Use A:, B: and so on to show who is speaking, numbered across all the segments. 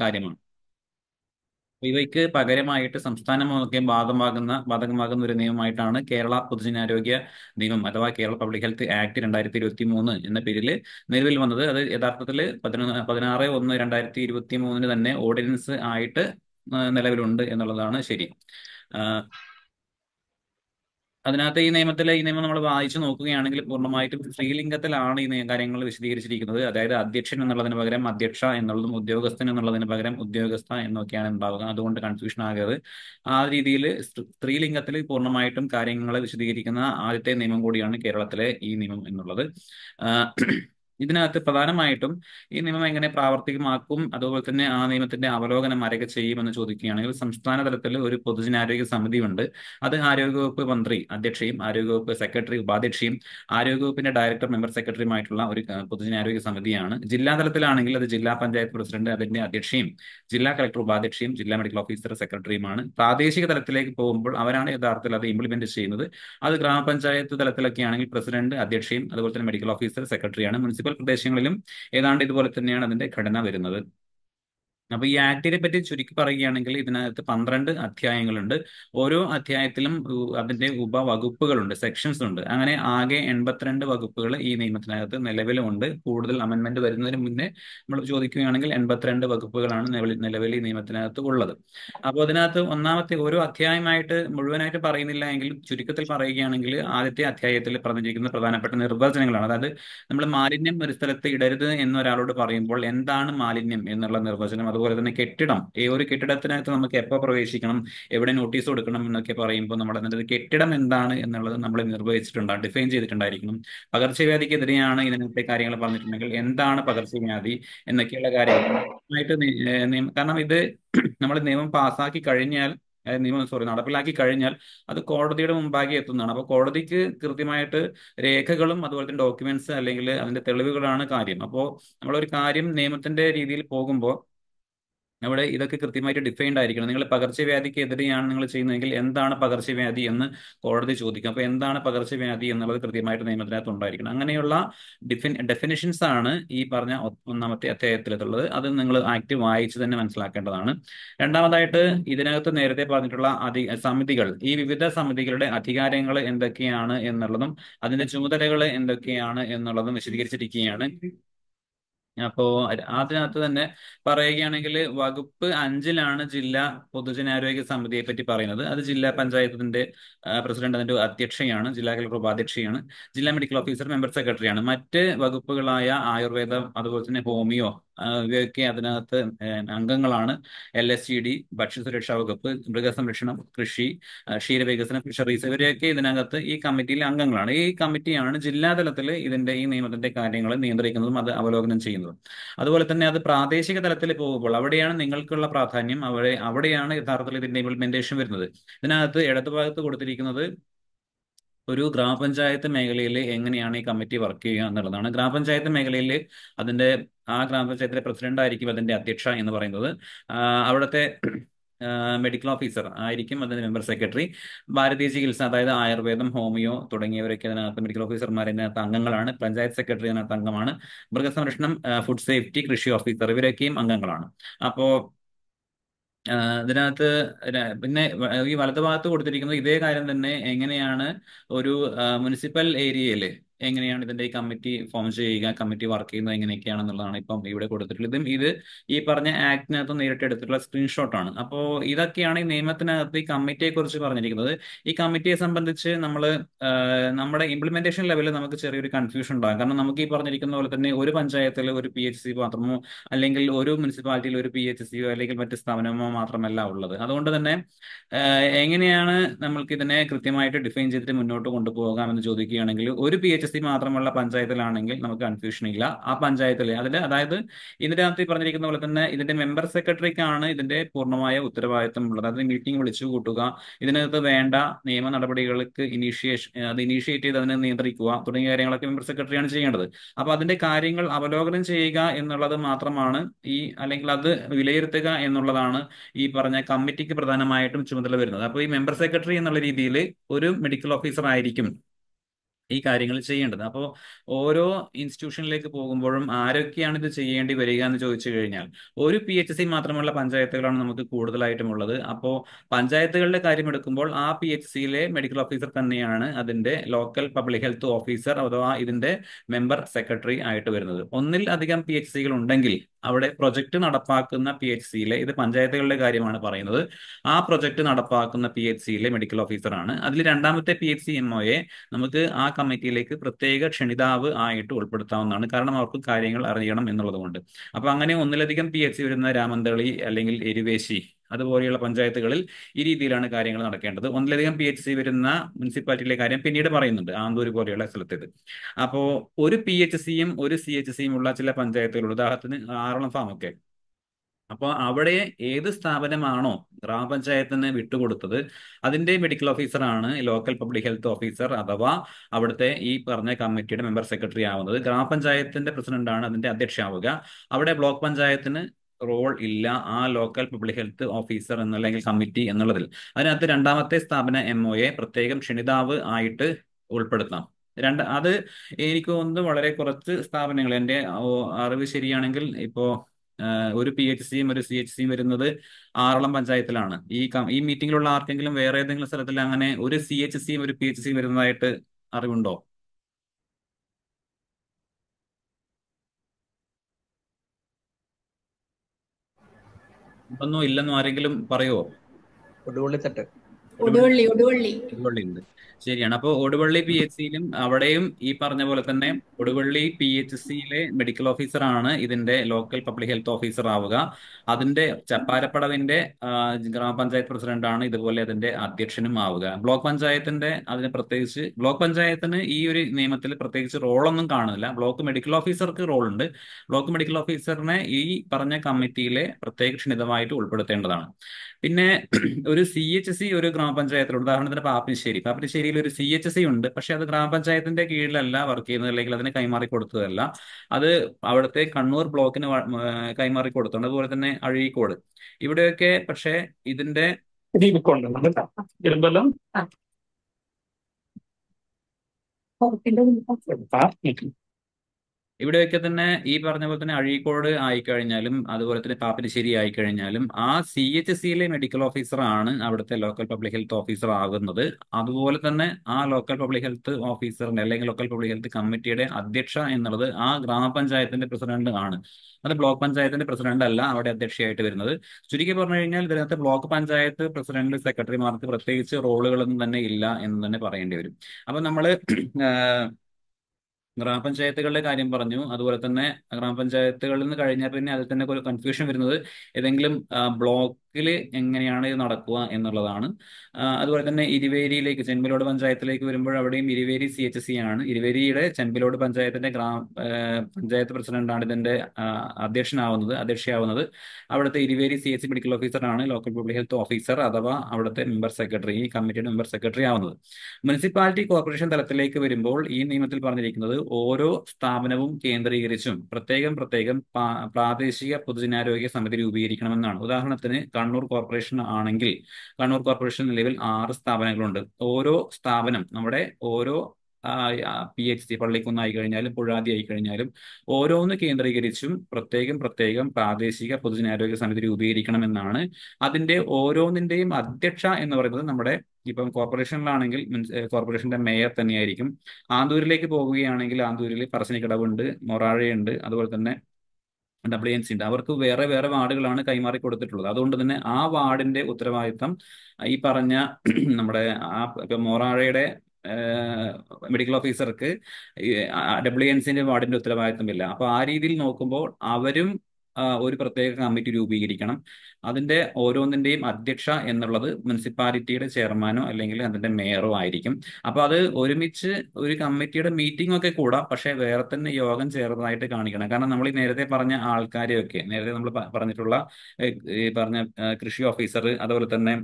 A: കാര്യമാണ് ഇവയ്ക്ക് പകരമായിട്ട് സംസ്ഥാനമൊക്കെ ബാധമാകുന്ന ബാധകമാകുന്ന ഒരു നിയമമായിട്ടാണ് കേരള പൊതുജനാരോഗ്യ നിയമം അഥവാ കേരള പബ്ലിക് ഹെൽത്ത് ആക്ട് രണ്ടായിരത്തി ഇരുപത്തി മൂന്ന് എന്ന പേരിൽ നിലവിൽ വന്നത് അത് യഥാർത്ഥത്തിൽ പതിനൊന്ന് പതിനാറ് ഒന്ന് രണ്ടായിരത്തി ഇരുപത്തി മൂന്നിന് തന്നെ ഓർഡിനൻസ് ആയിട്ട് നിലവിലുണ്ട് എന്നുള്ളതാണ് ശരി അതിനകത്ത് ഈ നിയമത്തിലെ ഈ നിയമം നമ്മൾ വായിച്ചു നോക്കുകയാണെങ്കിൽ പൂർണ്ണമായിട്ടും സ്ത്രീലിംഗത്തിലാണ് ഈ കാര്യങ്ങൾ വിശദീകരിച്ചിരിക്കുന്നത് അതായത് അധ്യക്ഷൻ എന്നുള്ളതിന് പകരം അധ്യക്ഷ എന്നുള്ളതും ഉദ്യോഗസ്ഥൻ എന്നുള്ളതിന് പകരം ഉദ്യോഗസ്ഥ എന്നൊക്കെയാണ് ഉണ്ടാവുക അതുകൊണ്ട് കൺഫ്യൂഷൻ ആകരുത് ആ രീതിയിൽ സ്ത്രീലിംഗത്തിൽ പൂർണ്ണമായിട്ടും കാര്യങ്ങൾ വിശദീകരിക്കുന്ന ആദ്യത്തെ നിയമം കൂടിയാണ് കേരളത്തിലെ ഈ നിയമം എന്നുള്ളത് ഇതിനകത്ത് പ്രധാനമായിട്ടും ഈ നിയമം എങ്ങനെ പ്രാവർത്തികമാക്കും അതുപോലെ തന്നെ ആ നിയമത്തിന്റെ അവലോകനം ആരൊക്കെ ചെയ്യുമെന്ന് ചോദിക്കുകയാണെങ്കിൽ സംസ്ഥാന തലത്തിൽ ഒരു പൊതുജനാരോഗ്യ സമിതി ഉണ്ട് അത് ആരോഗ്യവകുപ്പ് മന്ത്രി അധ്യക്ഷയും ആരോഗ്യവകുപ്പ് സെക്രട്ടറി ഉപാധ്യക്ഷയും ആരോഗ്യവകുപ്പിന്റെ ഡയറക്ടർ മെമ്പർ സെക്രട്ടറിയുമായിട്ടുള്ള ഒരു പൊതുജനാരോഗ്യ സമിതിയാണ് ജില്ലാ തലത്തിലാണെങ്കിൽ അത് ജില്ലാ പഞ്ചായത്ത് പ്രസിഡന്റ് അതിന്റെ അധ്യക്ഷയും ജില്ലാ കളക്ടർ ഉപാധ്യക്ഷയും ജില്ലാ മെഡിക്കൽ ഓഫീസർ സെക്രട്ടറിയുമാണ് പ്രാദേശിക തലത്തിലേക്ക് പോകുമ്പോൾ അവരാണ് യഥാർത്ഥത്തിൽ അത് ഇംപ്ലിമെന്റ് ചെയ്യുന്നത് അത് ഗ്രാമപഞ്ചായത്ത് തലത്തിലൊക്കെ ആണെങ്കിൽ പ്രസിഡന്റ് അധ്യക്ഷയും അതുപോലെ തന്നെ മെഡിക്കൽ ഓഫീസർ സെക്രട്ടറിയാണ് മുനിസിപ്പൽ മുനിസിപ്പൽ പ്രദേശങ്ങളിലും ഏതാണ്ട് ഇതുപോലെ തന്നെയാണ് അതിന്റെ ഘടന വരുന്നത് അപ്പൊ ഈ ആക്ടിനെ പറ്റി ചുരുക്കി പറയുകയാണെങ്കിൽ ഇതിനകത്ത് പന്ത്രണ്ട് അധ്യായങ്ങളുണ്ട് ഓരോ അധ്യായത്തിലും അതിന്റെ ഉപവകുപ്പുകളുണ്ട് സെക്ഷൻസ് ഉണ്ട് അങ്ങനെ ആകെ എൺപത്തിരണ്ട് വകുപ്പുകൾ ഈ നിയമത്തിനകത്ത് നിലവിലുണ്ട് കൂടുതൽ അമെന്മെന്റ് വരുന്നതിന് മുന്നേ നമ്മൾ ചോദിക്കുകയാണെങ്കിൽ എൺപത്തിരണ്ട് വകുപ്പുകളാണ് നിലവിൽ ഈ നിയമത്തിനകത്ത് ഉള്ളത് അപ്പോൾ അതിനകത്ത് ഒന്നാമത്തെ ഓരോ അധ്യായമായിട്ട് മുഴുവനായിട്ട് പറയുന്നില്ല എങ്കിൽ ചുരുക്കത്തിൽ പറയുകയാണെങ്കിൽ ആദ്യത്തെ അധ്യായത്തിൽ പറഞ്ഞിരിക്കുന്ന പ്രധാനപ്പെട്ട നിർവചനങ്ങളാണ് അതായത് നമ്മൾ മാലിന്യം ഒരു സ്ഥലത്ത് ഇടരുത് എന്നൊരാളോട് പറയുമ്പോൾ എന്താണ് മാലിന്യം എന്നുള്ള നിർവചനം അതുപോലെ തന്നെ കെട്ടിടം ഒരു കെട്ടിടത്തിനകത്ത് നമുക്ക് എപ്പോൾ പ്രവേശിക്കണം എവിടെ നോട്ടീസ് കൊടുക്കണം എന്നൊക്കെ പറയുമ്പോൾ നമ്മൾ അതിൻ്റെ കെട്ടിടം എന്താണ് എന്നുള്ളത് നമ്മൾ നിർവഹിച്ചിട്ടുണ്ടാകും ഡിഫൈൻ ചെയ്തിട്ടുണ്ടായിരിക്കണം പകർച്ചവ്യാധിക്കെതിരെയാണ് ഇതിനകത്തെ കാര്യങ്ങൾ പറഞ്ഞിട്ടുണ്ടെങ്കിൽ എന്താണ് പകർച്ചവ്യാധി എന്നൊക്കെയുള്ള കാര്യങ്ങൾ കാരണം ഇത് നമ്മൾ നിയമം പാസ്സാക്കി കഴിഞ്ഞാൽ നിയമം സോറി നടപ്പിലാക്കി കഴിഞ്ഞാൽ അത് കോടതിയുടെ മുമ്പാകെ എത്തുന്നതാണ് അപ്പോൾ കോടതിക്ക് കൃത്യമായിട്ട് രേഖകളും അതുപോലെ തന്നെ ഡോക്യുമെന്റ്സ് അല്ലെങ്കിൽ അതിന്റെ തെളിവുകളാണ് കാര്യം അപ്പോൾ നമ്മളൊരു കാര്യം നിയമത്തിന്റെ രീതിയിൽ പോകുമ്പോൾ അവിടെ ഇതൊക്കെ കൃത്യമായിട്ട് ഡിഫൈൻഡ് ആയിരിക്കണം നിങ്ങൾ പകർച്ചവ്യാധിക്ക് എതിരെയാണ് നിങ്ങൾ ചെയ്യുന്നതെങ്കിൽ എന്താണ് പകർച്ചവ്യാധി എന്ന് കോടതി ചോദിക്കും അപ്പോൾ എന്താണ് പകർച്ചവ്യാധി എന്നുള്ളത് കൃത്യമായിട്ട് നിയമത്തിനകത്ത് ഉണ്ടായിരിക്കണം അങ്ങനെയുള്ള ഡിഫിൻ ഡെഫിനിഷൻസ് ആണ് ഈ പറഞ്ഞ ഒന്നാമത്തെ അധ്യായത്തിലുള്ളത് അത് നിങ്ങൾ ആക്റ്റീവ് വായിച്ച് തന്നെ മനസ്സിലാക്കേണ്ടതാണ് രണ്ടാമതായിട്ട് ഇതിനകത്ത് നേരത്തെ പറഞ്ഞിട്ടുള്ള അധി സമിതികൾ ഈ വിവിധ സമിതികളുടെ അധികാരങ്ങൾ എന്തൊക്കെയാണ് എന്നുള്ളതും അതിന്റെ ചുമതലകൾ എന്തൊക്കെയാണ് എന്നുള്ളതും വിശദീകരിച്ചിരിക്കുകയാണ് അപ്പോ അതിനകത്ത് തന്നെ പറയുകയാണെങ്കിൽ വകുപ്പ് അഞ്ചിലാണ് ജില്ലാ പൊതുജനാരോഗ്യ സമിതിയെ പറ്റി പറയുന്നത് അത് ജില്ലാ പഞ്ചായത്തിന്റെ പ്രസിഡന്റ് അതിന്റെ അധ്യക്ഷയാണ് ജില്ലാ കളക്ടർ ഉപാധ്യക്ഷയാണ് ജില്ലാ മെഡിക്കൽ ഓഫീസർ മെമ്പർ സെക്രട്ടറിയാണ് മറ്റ് വകുപ്പുകളായ ആയുർവേദം അതുപോലെ തന്നെ ഹോമിയോ ഇവയൊക്കെ അതിനകത്ത് അംഗങ്ങളാണ് എൽ എസ് ജി ഡി ഭക്ഷ്യസുരക്ഷാ വകുപ്പ് മൃഗസംരക്ഷണം കൃഷി ക്ഷീരവികസനം ഫിഷറീസ് ഇവരെയൊക്കെ ഇതിനകത്ത് ഈ കമ്മിറ്റിയിലെ അംഗങ്ങളാണ് ഈ കമ്മിറ്റിയാണ് ജില്ലാതലത്തിൽ ഇതിന്റെ ഈ നിയമത്തിന്റെ കാര്യങ്ങൾ നിയന്ത്രിക്കുന്നതും അത് അവലോകനം ചെയ്യുന്നതും അതുപോലെ തന്നെ അത് പ്രാദേശിക തലത്തിൽ പോകുമ്പോൾ അവിടെയാണ് നിങ്ങൾക്കുള്ള പ്രാധാന്യം അവിടെ അവിടെയാണ് യഥാർത്ഥത്തിൽ ഇതിന്റെ ഇംപ്ലിമെന്റേഷൻ വരുന്നത് ഇതിനകത്ത് ഇടതുഭാഗത്ത് കൊടുത്തിരിക്കുന്നത് ഒരു ഗ്രാമപഞ്ചായത്ത് മേഖലയിൽ എങ്ങനെയാണ് ഈ കമ്മിറ്റി വർക്ക് ചെയ്യുക എന്നുള്ളതാണ് ഗ്രാമപഞ്ചായത്ത് മേഖലയിൽ അതിന്റെ ആ ഗ്രാമപഞ്ചായത്തിലെ പ്രസിഡന്റ് ആയിരിക്കും അതിന്റെ അധ്യക്ഷ എന്ന് പറയുന്നത് അവിടുത്തെ മെഡിക്കൽ ഓഫീസർ ആയിരിക്കും അതിന്റെ മെമ്പർ സെക്രട്ടറി ഭാരതീയ ചികിത്സ അതായത് ആയുർവേദം ഹോമിയോ തുടങ്ങിയവരൊക്കെ അതിനകത്ത് മെഡിക്കൽ ഓഫീസർമാർ ഇതിനകത്ത് അംഗങ്ങളാണ് പഞ്ചായത്ത് സെക്രട്ടറി അതിനകത്ത് അംഗമാണ് മൃഗസംരക്ഷണം ഫുഡ് സേഫ്റ്റി കൃഷി ഓഫീസർ ഇവരൊക്കെയും അംഗങ്ങളാണ് അപ്പോൾ അതിനകത്ത് പിന്നെ ഈ ഈ വലതുഭാഗത്ത് കൊടുത്തിരിക്കുന്നത് ഇതേ കാര്യം തന്നെ എങ്ങനെയാണ് ഒരു മുനിസിപ്പൽ ഏരിയയില് എങ്ങനെയാണ് ഇതിന്റെ ഈ കമ്മിറ്റി ഫോം ചെയ്യുക കമ്മിറ്റി വർക്ക് ചെയ്യുന്നത് എങ്ങനെയൊക്കെയാണെന്നുള്ളതാണ് ഇപ്പം ഇവിടെ കൊടുത്തിട്ടുള്ളത് ഇതും ഇത് ഈ പറഞ്ഞ ആക്ടിനകത്ത് നേരിട്ട് എടുത്തിട്ടുള്ള സ്ക്രീൻഷോട്ട് ആണ് അപ്പോൾ ഇതൊക്കെയാണ് ഈ നിയമത്തിനകത്ത് ഈ കമ്മിറ്റിയെ കുറിച്ച് പറഞ്ഞിരിക്കുന്നത് ഈ കമ്മിറ്റിയെ സംബന്ധിച്ച് നമ്മൾ നമ്മുടെ ഇംപ്ലിമെന്റേഷൻ ലെവലിൽ നമുക്ക് ചെറിയൊരു കൺഫ്യൂഷൻ ഉണ്ടാകും കാരണം നമുക്ക് ഈ പറഞ്ഞിരിക്കുന്ന പോലെ തന്നെ ഒരു പഞ്ചായത്തിൽ ഒരു പി എച്ച് സി മാത്രമോ അല്ലെങ്കിൽ ഒരു മുനിസിപ്പാലിറ്റിയിൽ ഒരു പി എച്ച് സിയോ അല്ലെങ്കിൽ മറ്റ് സ്ഥാപനമോ മാത്രമല്ല ഉള്ളത് അതുകൊണ്ട് തന്നെ എങ്ങനെയാണ് നമ്മൾക്ക് ഇതിനെ കൃത്യമായിട്ട് ഡിഫൈൻ ചെയ്തിട്ട് മുന്നോട്ട് കൊണ്ടുപോകാമെന്ന് ചോദിക്കുകയാണെങ്കിൽ ഒരു പി എച്ച് എച്ച് എസ് മാത്രമുള്ള പഞ്ചായത്തിലാണെങ്കിൽ നമുക്ക് കൺഫ്യൂഷൻ ഇല്ല ആ പഞ്ചായത്തിലെ അതിൽ അതായത് ഇതിന്റെ ഇതിനകത്ത് പറഞ്ഞിരിക്കുന്ന പോലെ തന്നെ ഇതിന്റെ മെമ്പർ സെക്രട്ടറിക്കാണ് ഇതിന്റെ പൂർണ്ണമായ ഉത്തരവാദിത്വം ഉള്ളത് അതായത് മീറ്റിംഗ് വിളിച്ചു കൂട്ടുക ഇതിനകത്ത് വേണ്ട നിയമ നടപടികൾക്ക് ഇനീഷ്യേഷൻ അത് ഇനീഷ്യേറ്റ് ചെയ്ത് അതിനെ നിയന്ത്രിക്കുക തുടങ്ങിയ കാര്യങ്ങളൊക്കെ മെമ്പർ സെക്രട്ടറിയാണ് ചെയ്യേണ്ടത് അപ്പൊ അതിന്റെ കാര്യങ്ങൾ അവലോകനം ചെയ്യുക എന്നുള്ളത് മാത്രമാണ് ഈ അല്ലെങ്കിൽ അത് വിലയിരുത്തുക എന്നുള്ളതാണ് ഈ പറഞ്ഞ കമ്മിറ്റിക്ക് പ്രധാനമായിട്ടും ചുമതല വരുന്നത് അപ്പൊ ഈ മെമ്പർ സെക്രട്ടറി എന്നുള്ള രീതിയിൽ ഒരു മെഡിക്കൽ ഓഫീസർ ആയിരിക്കും ഈ കാര്യങ്ങൾ ചെയ്യേണ്ടത് അപ്പോൾ ഓരോ ഇൻസ്റ്റിറ്റ്യൂഷനിലേക്ക് പോകുമ്പോഴും ആരൊക്കെയാണ് ഇത് ചെയ്യേണ്ടി വരിക എന്ന് ചോദിച്ചു കഴിഞ്ഞാൽ ഒരു പി എച്ച് സി മാത്രമുള്ള പഞ്ചായത്തുകളാണ് നമുക്ക് കൂടുതലായിട്ടും ഉള്ളത് അപ്പോൾ പഞ്ചായത്തുകളുടെ കാര്യം എടുക്കുമ്പോൾ ആ പി എച്ച് സിയിലെ മെഡിക്കൽ ഓഫീസർ തന്നെയാണ് അതിന്റെ ലോക്കൽ പബ്ലിക് ഹെൽത്ത് ഓഫീസർ അഥവാ ഇതിന്റെ മെമ്പർ സെക്രട്ടറി ആയിട്ട് വരുന്നത് ഒന്നിൽ അധികം പി എച്ച് സികൾ ഉണ്ടെങ്കിൽ അവിടെ പ്രൊജക്ട് നടപ്പാക്കുന്ന പി എച്ച് സിയിലെ ഇത് പഞ്ചായത്തുകളുടെ കാര്യമാണ് പറയുന്നത് ആ പ്രൊജക്ട് നടപ്പാക്കുന്ന പി എച്ച് സിയിലെ മെഡിക്കൽ ഓഫീസറാണ് അതിൽ രണ്ടാമത്തെ പി എച്ച് സി എംഒയെ നമുക്ക് ആ കമ്മിറ്റിയിലേക്ക് പ്രത്യേക ക്ഷണിതാവ് ആയിട്ട് ഉൾപ്പെടുത്താവുന്നതാണ് കാരണം അവർക്ക് കാര്യങ്ങൾ അറിയണം എന്നുള്ളതുകൊണ്ട് അപ്പൊ അങ്ങനെ ഒന്നിലധികം പി എച്ച് വരുന്ന രാമന്തളി അല്ലെങ്കിൽ എരുവേശി അതുപോലെയുള്ള പഞ്ചായത്തുകളിൽ ഈ രീതിയിലാണ് കാര്യങ്ങൾ നടക്കേണ്ടത് ഒന്നിലധികം പി എച്ച് സി വരുന്ന മുനിസിപ്പാലിറ്റിയിലെ കാര്യം പിന്നീട് പറയുന്നുണ്ട് ആന്തൂർ പോലെയുള്ള സ്ഥലത്തേത് അപ്പോൾ ഒരു പി എച്ച് സിയും ഒരു സി എച്ച് സിയും ഉള്ള ചില പഞ്ചായത്തുകൾ ഉദാഹരണത്തിന് ആറളം ഫാം ഒക്കെ അപ്പോൾ അവിടെ ഏത് സ്ഥാപനമാണോ ഗ്രാമപഞ്ചായത്തിന് വിട്ടുകൊടുത്തത് അതിന്റെ മെഡിക്കൽ ഓഫീസറാണ് ലോക്കൽ പബ്ലിക് ഹെൽത്ത് ഓഫീസർ അഥവാ അവിടുത്തെ ഈ പറഞ്ഞ കമ്മിറ്റിയുടെ മെമ്പർ സെക്രട്ടറി ആവുന്നത് ഗ്രാമപഞ്ചായത്തിന്റെ പ്രസിഡന്റാണ് അതിന്റെ അധ്യക്ഷയാവുക അവിടെ ബ്ലോക്ക് പഞ്ചായത്തിന് റോൾ ഇല്ല ആ ലോക്കൽ പബ്ലിക് ഹെൽത്ത് ഓഫീസർ എന്നല്ലെങ്കിൽ കമ്മിറ്റി എന്നുള്ളതിൽ അതിനകത്ത് രണ്ടാമത്തെ സ്ഥാപന എം ഒ എ പ്രത്യേകം ക്ഷണിതാവ് ആയിട്ട് ഉൾപ്പെടുത്താം രണ്ട് അത് എനിക്ക് തോന്നുന്നു വളരെ കുറച്ച് സ്ഥാപനങ്ങൾ എൻ്റെ അറിവ് ശരിയാണെങ്കിൽ ഇപ്പോ ഒരു പി എച്ച് സിയും ഒരു സി എച്ച് സിയും വരുന്നത് ആറളം പഞ്ചായത്തിലാണ് ഈ ഈ മീറ്റിംഗിലുള്ള ആർക്കെങ്കിലും വേറെ ഏതെങ്കിലും സ്ഥലത്തിൽ അങ്ങനെ ഒരു സി എച്ച് സിയും ഒരു പി എച്ച് സിയും വരുന്നതായിട്ട് അറിവുണ്ടോ ഒന്നും ഇല്ലെന്നും ആരെങ്കിലും പറയുമോ കൊടുവള്ളിത്തട്ട് ഒടുവള്ളി ഉണ്ട് ശരിയാണ് അപ്പോൾ ഒടുവള്ളി പി എച്ച് സിയിലും അവിടെയും ഈ പറഞ്ഞ പോലെ തന്നെ ഒടുവള്ളി പി എച്ച് സിയിലെ മെഡിക്കൽ ഓഫീസർ ആണ് ഇതിന്റെ ലോക്കൽ പബ്ലിക് ഹെൽത്ത് ഓഫീസർ ആവുക അതിന്റെ ചപ്പാരപ്പടവിന്റെ ഗ്രാമപഞ്ചായത്ത് പ്രസിഡന്റ് ആണ് ഇതുപോലെ അതിന്റെ അധ്യക്ഷനും ആവുക ബ്ലോക്ക് പഞ്ചായത്തിന്റെ അതിന് പ്രത്യേകിച്ച് ബ്ലോക്ക് പഞ്ചായത്തിന് ഈ ഒരു നിയമത്തിൽ പ്രത്യേകിച്ച് റോളൊന്നും കാണുന്നില്ല ബ്ലോക്ക് മെഡിക്കൽ ഓഫീസർക്ക് റോൾ ഉണ്ട് ബ്ലോക്ക് മെഡിക്കൽ ഓഫീസറിനെ ഈ പറഞ്ഞ കമ്മിറ്റിയിലെ പ്രത്യേക ക്ഷണിതമായിട്ട് ഉൾപ്പെടുത്തേണ്ടതാണ് പിന്നെ ഒരു സി എച്ച് സി ഒരു ഗ്രാമ ഗ്രാമപഞ്ചായത്തിൽ ഉദാഹരണത്തിന് പാപ്പിനിശ്ശേരി പാപ്പിനിശ്ശേരിയിൽ ഒരു സി എച്ച് സി ഉണ്ട് പക്ഷെ അത് ഗ്രാമപഞ്ചായത്തിന്റെ കീഴിലല്ല വർക്ക് ചെയ്യുന്നത് അല്ലെങ്കിൽ അതിന് കൈമാറി കൊടുത്തതല്ല അത് അവിടുത്തെ കണ്ണൂർ ബ്ലോക്കിന് കൈമാറി കൊടുത്തുണ്ട് അതുപോലെ തന്നെ അഴീക്കോട് ഇവിടെയൊക്കെ പക്ഷെ ഇതിന്റെ ഇരുമ്പെല്ലാം ഇവിടെയൊക്കെ തന്നെ ഈ പറഞ്ഞ പോലെ തന്നെ അഴീക്കോട് ആയിക്കഴിഞ്ഞാലും അതുപോലെ തന്നെ പാപ്പിനിശ്ശേരി ആയിക്കഴിഞ്ഞാലും ആ സി എച്ച് സിയിലെ മെഡിക്കൽ ഓഫീസർ ആണ് അവിടുത്തെ ലോക്കൽ പബ്ലിക് ഹെൽത്ത് ഓഫീസർ ആകുന്നത് അതുപോലെ തന്നെ ആ ലോക്കൽ പബ്ലിക് ഹെൽത്ത് ഓഫീസറിന്റെ അല്ലെങ്കിൽ ലോക്കൽ പബ്ലിക് ഹെൽത്ത് കമ്മിറ്റിയുടെ അധ്യക്ഷ എന്നുള്ളത് ആ ഗ്രാമപഞ്ചായത്തിന്റെ പ്രസിഡന്റ് ആണ് അത് ബ്ലോക്ക് പഞ്ചായത്തിന്റെ പ്രസിഡന്റ് അല്ല അവിടെ അധ്യക്ഷയായിട്ട് വരുന്നത് ചുരുക്കി പറഞ്ഞു കഴിഞ്ഞാൽ ഇതിനകത്ത് ബ്ലോക്ക് പഞ്ചായത്ത് പ്രസിഡന്റ് സെക്രട്ടറിമാർക്ക് പ്രത്യേകിച്ച് റോളുകളൊന്നും തന്നെ ഇല്ല എന്ന് തന്നെ പറയേണ്ടി വരും അപ്പൊ നമ്മള് ഗ്രാമപഞ്ചായത്തുകളുടെ കാര്യം പറഞ്ഞു അതുപോലെ തന്നെ ഗ്രാമപഞ്ചായത്തുകളിൽ നിന്ന് കഴിഞ്ഞാൽ പിന്നെ അതിൽ തന്നെ ഒരു കൺഫ്യൂഷൻ വരുന്നത് ഏതെങ്കിലും ബ്ലോക്ക് ിൽ എങ്ങനെയാണ് ഇത് നടക്കുക എന്നുള്ളതാണ് അതുപോലെ തന്നെ ഇരുവേരിയിലേക്ക് ചെമ്പലോട് പഞ്ചായത്തിലേക്ക് വരുമ്പോൾ അവിടെയും ഇരുവേരി സി എച്ച് സി ആണ് ഇരുവേരിയുടെ ചെമ്പലോട് പഞ്ചായത്തിന്റെ ഗ്രാമ പഞ്ചായത്ത് പ്രസിഡന്റാണ് ഇതിന്റെ അധ്യക്ഷനാവുന്നത് അധ്യക്ഷയാവുന്നത് അവിടുത്തെ ഇരുവേരി സി എച്ച് മെഡിക്കൽ ഓഫീസറാണ് ലോക്കൽ പബ്ലിക് ഹെൽത്ത് ഓഫീസർ അഥവാ അവിടുത്തെ മെമ്പർ സെക്രട്ടറി ഈ കമ്മിറ്റിയുടെ മെമ്പർ സെക്രട്ടറി ആവുന്നത് മുനിസിപ്പാലിറ്റി കോർപ്പറേഷൻ തലത്തിലേക്ക് വരുമ്പോൾ ഈ നിയമത്തിൽ പറഞ്ഞിരിക്കുന്നത് ഓരോ സ്ഥാപനവും കേന്ദ്രീകരിച്ചും പ്രത്യേകം പ്രത്യേകം പ്രാദേശിക പൊതുജനാരോഗ്യ സമിതി രൂപീകരിക്കണമെന്നാണ് ഉദാഹരണത്തിന് കണ്ണൂർ കോർപ്പറേഷൻ ആണെങ്കിൽ കണ്ണൂർ കോർപ്പറേഷൻ നിലവിൽ ആറ് സ്ഥാപനങ്ങളുണ്ട് ഓരോ സ്ഥാപനം നമ്മുടെ ഓരോ പി എച്ച് സി പള്ളിക്കുന്ന് ആയി കഴിഞ്ഞാലും പുഴാതി ആയി കഴിഞ്ഞാലും ഓരോന്ന് കേന്ദ്രീകരിച്ചും പ്രത്യേകം പ്രത്യേകം പ്രാദേശിക പൊതുജനാരോഗ്യ സമിതി രൂപീകരിക്കണമെന്നാണ് അതിന്റെ ഓരോന്നിന്റെയും അധ്യക്ഷ എന്ന് പറയുന്നത് നമ്മുടെ ഇപ്പം കോർപ്പറേഷനിലാണെങ്കിൽ കോർപ്പറേഷന്റെ മേയർ തന്നെയായിരിക്കും ആന്തൂരിലേക്ക് പോവുകയാണെങ്കിൽ ആന്തൂരിൽ പറശ്ശിനിക്കടവുണ്ട് മൊറാഴയുണ്ട് അതുപോലെ തന്നെ ഡബ്ല്യു എൻ സി ഉണ്ട് അവർക്ക് വേറെ വേറെ വാർഡുകളാണ് കൈമാറി കൊടുത്തിട്ടുള്ളത് അതുകൊണ്ട് തന്നെ ആ വാർഡിന്റെ ഉത്തരവാദിത്തം ഈ പറഞ്ഞ നമ്മുടെ ആ ഇപ്പൊ മോറാഴയുടെ മെഡിക്കൽ ഓഫീസർക്ക് ഡബ്ല്യു എൻ സിന്റെ വാർഡിന്റെ ഉത്തരവാദിത്തമില്ല അപ്പൊ ആ രീതിയിൽ നോക്കുമ്പോൾ അവരും ഒരു പ്രത്യേക കമ്മിറ്റി രൂപീകരിക്കണം അതിന്റെ ഓരോന്നിന്റെയും അധ്യക്ഷ എന്നുള്ളത് മുനിസിപ്പാലിറ്റിയുടെ ചെയർമാനോ അല്ലെങ്കിൽ അതിന്റെ മേയറോ ആയിരിക്കും അപ്പൊ അത് ഒരുമിച്ച് ഒരു കമ്മിറ്റിയുടെ മീറ്റിംഗ് ഒക്കെ കൂടാം പക്ഷെ വേറെ തന്നെ യോഗം ചേർന്നതായിട്ട് കാണിക്കണം കാരണം നമ്മൾ ഈ നേരത്തെ പറഞ്ഞ ആൾക്കാരെയൊക്കെ നേരത്തെ നമ്മൾ പറഞ്ഞിട്ടുള്ള ഈ പറഞ്ഞ കൃഷി ഓഫീസർ അതുപോലെ തന്നെ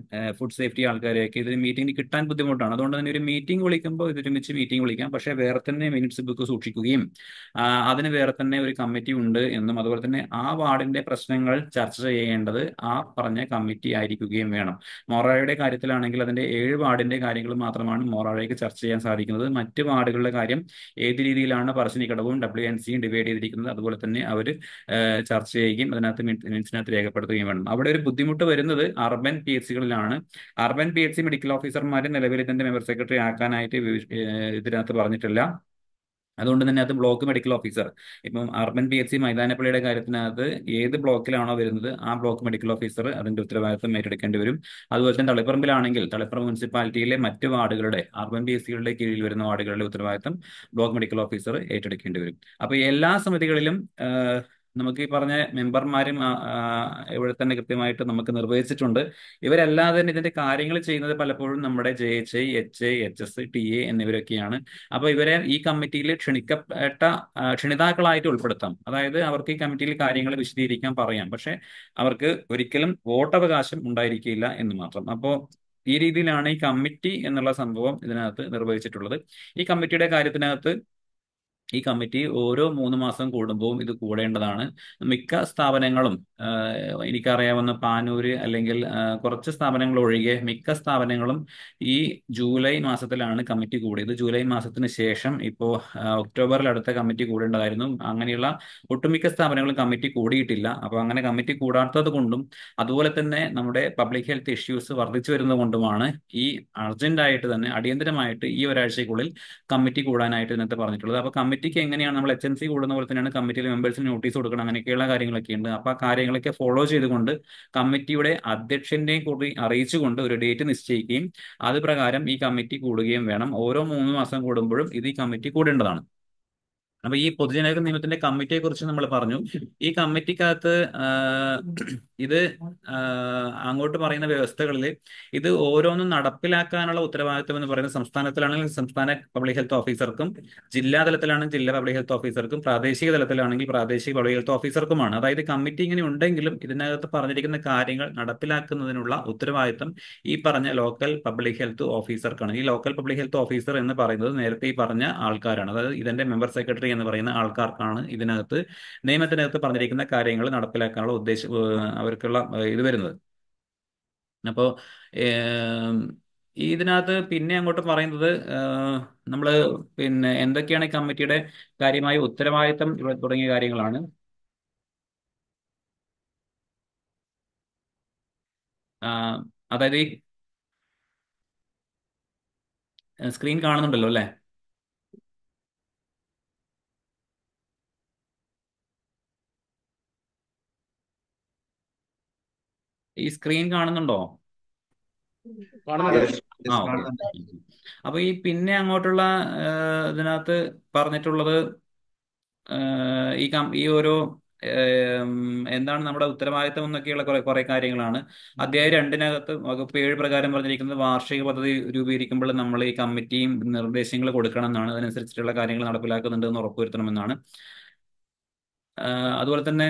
A: ഫുഡ് സേഫ്റ്റി ആൾക്കാരെയൊക്കെ ഇതിന് മീറ്റിംഗ് കിട്ടാൻ ബുദ്ധിമുട്ടാണ് അതുകൊണ്ട് തന്നെ ഒരു മീറ്റിംഗ് വിളിക്കുമ്പോൾ ഇതൊരുമിച്ച് മീറ്റിംഗ് വിളിക്കാം പക്ഷെ വേറെ തന്നെ മിനിറ്റ്സ് ബുക്ക് സൂക്ഷിക്കുകയും അതിന് വേറെ തന്നെ ഒരു കമ്മിറ്റി ഉണ്ട് എന്നും അതുപോലെ തന്നെ ആ വാർഡിന്റെ പ്രശ്നങ്ങൾ ചർച്ച ചെയ്യേണ്ടത് ആ പറഞ്ഞ കമ്മിറ്റി ആയിരിക്കുകയും വേണം മൊറാഴയുടെ കാര്യത്തിലാണെങ്കിൽ അതിന്റെ ഏഴ് വാർഡിന്റെ കാര്യങ്ങൾ മാത്രമാണ് മൊറാഴയ്ക്ക് ചർച്ച ചെയ്യാൻ സാധിക്കുന്നത് മറ്റ് വാർഡുകളുടെ കാര്യം ഏത് രീതിയിലാണ് പറശ്ശിനിക്കടവും ഡബ്ല്യു എൻ സിയും ഡിവൈഡ് ചെയ്തിരിക്കുന്നത് അതുപോലെ തന്നെ അവർ ചർച്ച ചെയ്യുകയും അതിനകത്ത് മീൻസിനകത്ത് രേഖപ്പെടുത്തുകയും വേണം അവിടെ ഒരു ബുദ്ധിമുട്ട് വരുന്നത് അർബൻ പി എച്ച് സികളിലാണ് urban P H C medical ഓഫീസർമാരെ നിലവിൽ ഇതിന്റെ മെമ്പർ സെക്രട്ടറി ആക്കാനായിട്ട് ഇതിനകത്ത് പറഞ്ഞിട്ടില്ല അതുകൊണ്ട് തന്നെ അത് ബ്ലോക്ക് മെഡിക്കൽ ഓഫീസർ ഇപ്പം അർബൻ പി എച്ച് സി മൈതാനപ്പള്ളിയുടെ കാര്യത്തിനകത്ത് ഏത് ബ്ലോക്കിലാണോ വരുന്നത് ആ ബ്ലോക്ക് മെഡിക്കൽ ഓഫീസർ അതിന്റെ ഉത്തരവാദിത്തം ഏറ്റെടുക്കേണ്ടി വരും അതുപോലെ തന്നെ തളിപ്പറമ്പിലാണെങ്കിൽ തളിപ്പറമ്പ് മുനിസിപ്പാലിറ്റിയിലെ മറ്റ് വാർഡുകളുടെ അർബൻ പി എസ് സികളുടെ കീഴിൽ വരുന്ന വാർഡുകളുടെ ഉത്തരവാദിത്തം ബ്ലോക്ക് മെഡിക്കൽ ഓഫീസർ ഏറ്റെടുക്കേണ്ടി വരും അപ്പോൾ എല്ലാ സമിതികളിലും നമുക്ക് ഈ പറഞ്ഞ മെമ്പർമാരും ഇവിടെ തന്നെ കൃത്യമായിട്ട് നമുക്ക് നിർവഹിച്ചിട്ടുണ്ട് ഇവരല്ലാതെ തന്നെ ഇതിന്റെ കാര്യങ്ങൾ ചെയ്യുന്നത് പലപ്പോഴും നമ്മുടെ J H I H I H S T A എന്നിവരൊക്കെയാണ് അപ്പൊ ഇവരെ ഈ കമ്മിറ്റിയിൽ ക്ഷണിക്കപ്പെട്ട ക്ഷണിതാക്കളായിട്ട് ഉൾപ്പെടുത്താം അതായത് അവർക്ക് ഈ കമ്മിറ്റിയിൽ കാര്യങ്ങൾ വിശദീകരിക്കാൻ പറയാം പക്ഷെ അവർക്ക് ഒരിക്കലും വോട്ടവകാശം ഉണ്ടായിരിക്കില്ല എന്ന് മാത്രം അപ്പോൾ ഈ രീതിയിലാണ് ഈ കമ്മിറ്റി എന്നുള്ള സംഭവം ഇതിനകത്ത് നിർവഹിച്ചിട്ടുള്ളത് ഈ കമ്മിറ്റിയുടെ കാര്യത്തിനകത്ത് ഈ കമ്മിറ്റി ഓരോ മൂന്ന് മാസം കൂടുമ്പോൾ ഇത് കൂടേണ്ടതാണ് മിക്ക സ്ഥാപനങ്ങളും എനിക്കറിയാവുന്ന പാനൂര് അല്ലെങ്കിൽ കുറച്ച് സ്ഥാപനങ്ങൾ ഒഴികെ മിക്ക സ്ഥാപനങ്ങളും ഈ ജൂലൈ മാസത്തിലാണ് കമ്മിറ്റി കൂടിയത് ജൂലൈ മാസത്തിന് ശേഷം ഇപ്പോൾ ഒക്ടോബറിൽ അടുത്ത കമ്മിറ്റി കൂടേണ്ടതായിരുന്നു അങ്ങനെയുള്ള ഒട്ടുമിക്ക സ്ഥാപനങ്ങളും കമ്മിറ്റി കൂടിയിട്ടില്ല അപ്പോൾ അങ്ങനെ കമ്മിറ്റി കൂടാത്തത് കൊണ്ടും അതുപോലെ തന്നെ നമ്മുടെ പബ്ലിക് ഹെൽത്ത് ഇഷ്യൂസ് വർദ്ധിച്ചു വരുന്നതുകൊണ്ടുമാണ് കൊണ്ടുമാണ് ഈ അർജന്റായിട്ട് തന്നെ അടിയന്തരമായിട്ട് ഈ ഒരാഴ്ചക്കുള്ളിൽ കമ്മിറ്റി കൂടാനായിട്ട് ഇന്നത്തെ പറഞ്ഞിട്ടുള്ളത് അപ്പോൾ കമ്മിറ്റി കമ്മിറ്റിക്ക് എങ്ങനെയാണ് നമ്മൾ എച്ച് എൻ സി കൂടുന്ന പോലെ തന്നെയാണ് കമ്മിറ്റിയിൽ മെമ്പേഴ്സിന് നോട്ടീസ് കൊടുക്കണം അങ്ങനെയൊക്കെയുള്ള കാര്യങ്ങളൊക്കെ ഉണ്ട് അപ്പോൾ ആ കാര്യങ്ങളൊക്കെ ഫോളോ ചെയ്തുകൊണ്ട് കമ്മിറ്റിയുടെ അധ്യക്ഷന്റെ കൂടി അറിയിച്ചുകൊണ്ട് ഒരു ഡേറ്റ് നിശ്ചയിക്കുകയും അത് പ്രകാരം ഈ കമ്മിറ്റി കൂടുകയും വേണം ഓരോ മൂന്ന് മാസം കൂടുമ്പോഴും ഇത് ഈ കമ്മിറ്റി കൂടേണ്ടതാണ് അപ്പൊ ഈ പൊതുജനാരോഗ്യ നിയമത്തിന്റെ കമ്മിറ്റിയെ കുറിച്ച് നമ്മൾ പറഞ്ഞു ഈ കമ്മിറ്റിക്കകത്ത് ഇത് അങ്ങോട്ട് പറയുന്ന വ്യവസ്ഥകളിൽ ഇത് ഓരോന്നും നടപ്പിലാക്കാനുള്ള ഉത്തരവാദിത്വം എന്ന് പറയുന്നത് സംസ്ഥാനത്തിലാണെങ്കിൽ സംസ്ഥാന പബ്ലിക് ഹെൽത്ത് ഓഫീസർക്കും ജില്ലാ തലത്തിലാണെങ്കിൽ ജില്ലാ പബ്ലിക് ഹെൽത്ത് ഓഫീസർക്കും പ്രാദേശിക തലത്തിലാണെങ്കിൽ പ്രാദേശിക പബ്ലിക് ഹെൽത്ത് ഓഫീസർക്കുമാണ് അതായത് കമ്മിറ്റി ഇങ്ങനെ ഉണ്ടെങ്കിലും ഇതിനകത്ത് പറഞ്ഞിരിക്കുന്ന കാര്യങ്ങൾ നടപ്പിലാക്കുന്നതിനുള്ള ഉത്തരവാദിത്വം ഈ പറഞ്ഞ ലോക്കൽ പബ്ലിക് ഹെൽത്ത് ഓഫീസർക്കാണ് ഈ ലോക്കൽ പബ്ലിക് ഹെൽത്ത് ഓഫീസർ എന്ന് പറയുന്നത് നേരത്തെ ഈ പറഞ്ഞ ആൾക്കാരാണ് അതായത് ഇതിന്റെ മെമ്പർ സെക്രട്ടറി എന്ന് പറയുന്ന ആൾക്കാർക്കാണ് ഇതിനകത്ത് നിയമത്തിനകത്ത് പറഞ്ഞിരിക്കുന്ന കാര്യങ്ങൾ നടപ്പിലാക്കാനുള്ള ഉദ്ദേശം അവർക്കുള്ള ഇത് വരുന്നത് അപ്പോൾ ഇതിനകത്ത് പിന്നെ അങ്ങോട്ട് പറയുന്നത് നമ്മൾ പിന്നെ എന്തൊക്കെയാണ് കമ്മിറ്റിയുടെ കാര്യമായ ഉത്തരവാദിത്തം തുടങ്ങിയ കാര്യങ്ങളാണ് അതായത് സ്ക്രീൻ കാണുന്നുണ്ടല്ലോ അല്ലേ ഈ സ്ക്രീൻ കാണുന്നുണ്ടോ അപ്പൊ ഈ പിന്നെ അങ്ങോട്ടുള്ള ഇതിനകത്ത് പറഞ്ഞിട്ടുള്ളത് ഈ ഈ ഓരോ എന്താണ് നമ്മുടെ ഉത്തരവാദിത്തം എന്നൊക്കെയുള്ള കുറെ കുറെ കാര്യങ്ങളാണ് അധ്യായം രണ്ടിനകത്ത് വകുപ്പ് ഏഴ് പ്രകാരം പറഞ്ഞിരിക്കുന്നത് വാർഷിക പദ്ധതി രൂപീകരിക്കുമ്പോൾ നമ്മൾ ഈ കമ്മിറ്റിയും നിർദ്ദേശങ്ങൾ കൊടുക്കണം എന്നാണ് അതിനനുസരിച്ചിട്ടുള്ള കാര്യങ്ങൾ നടപ്പിലാക്കുന്നുണ്ട് എന്ന് ഉറപ്പുവരുത്തണമെന്നാണ് അതുപോലെ തന്നെ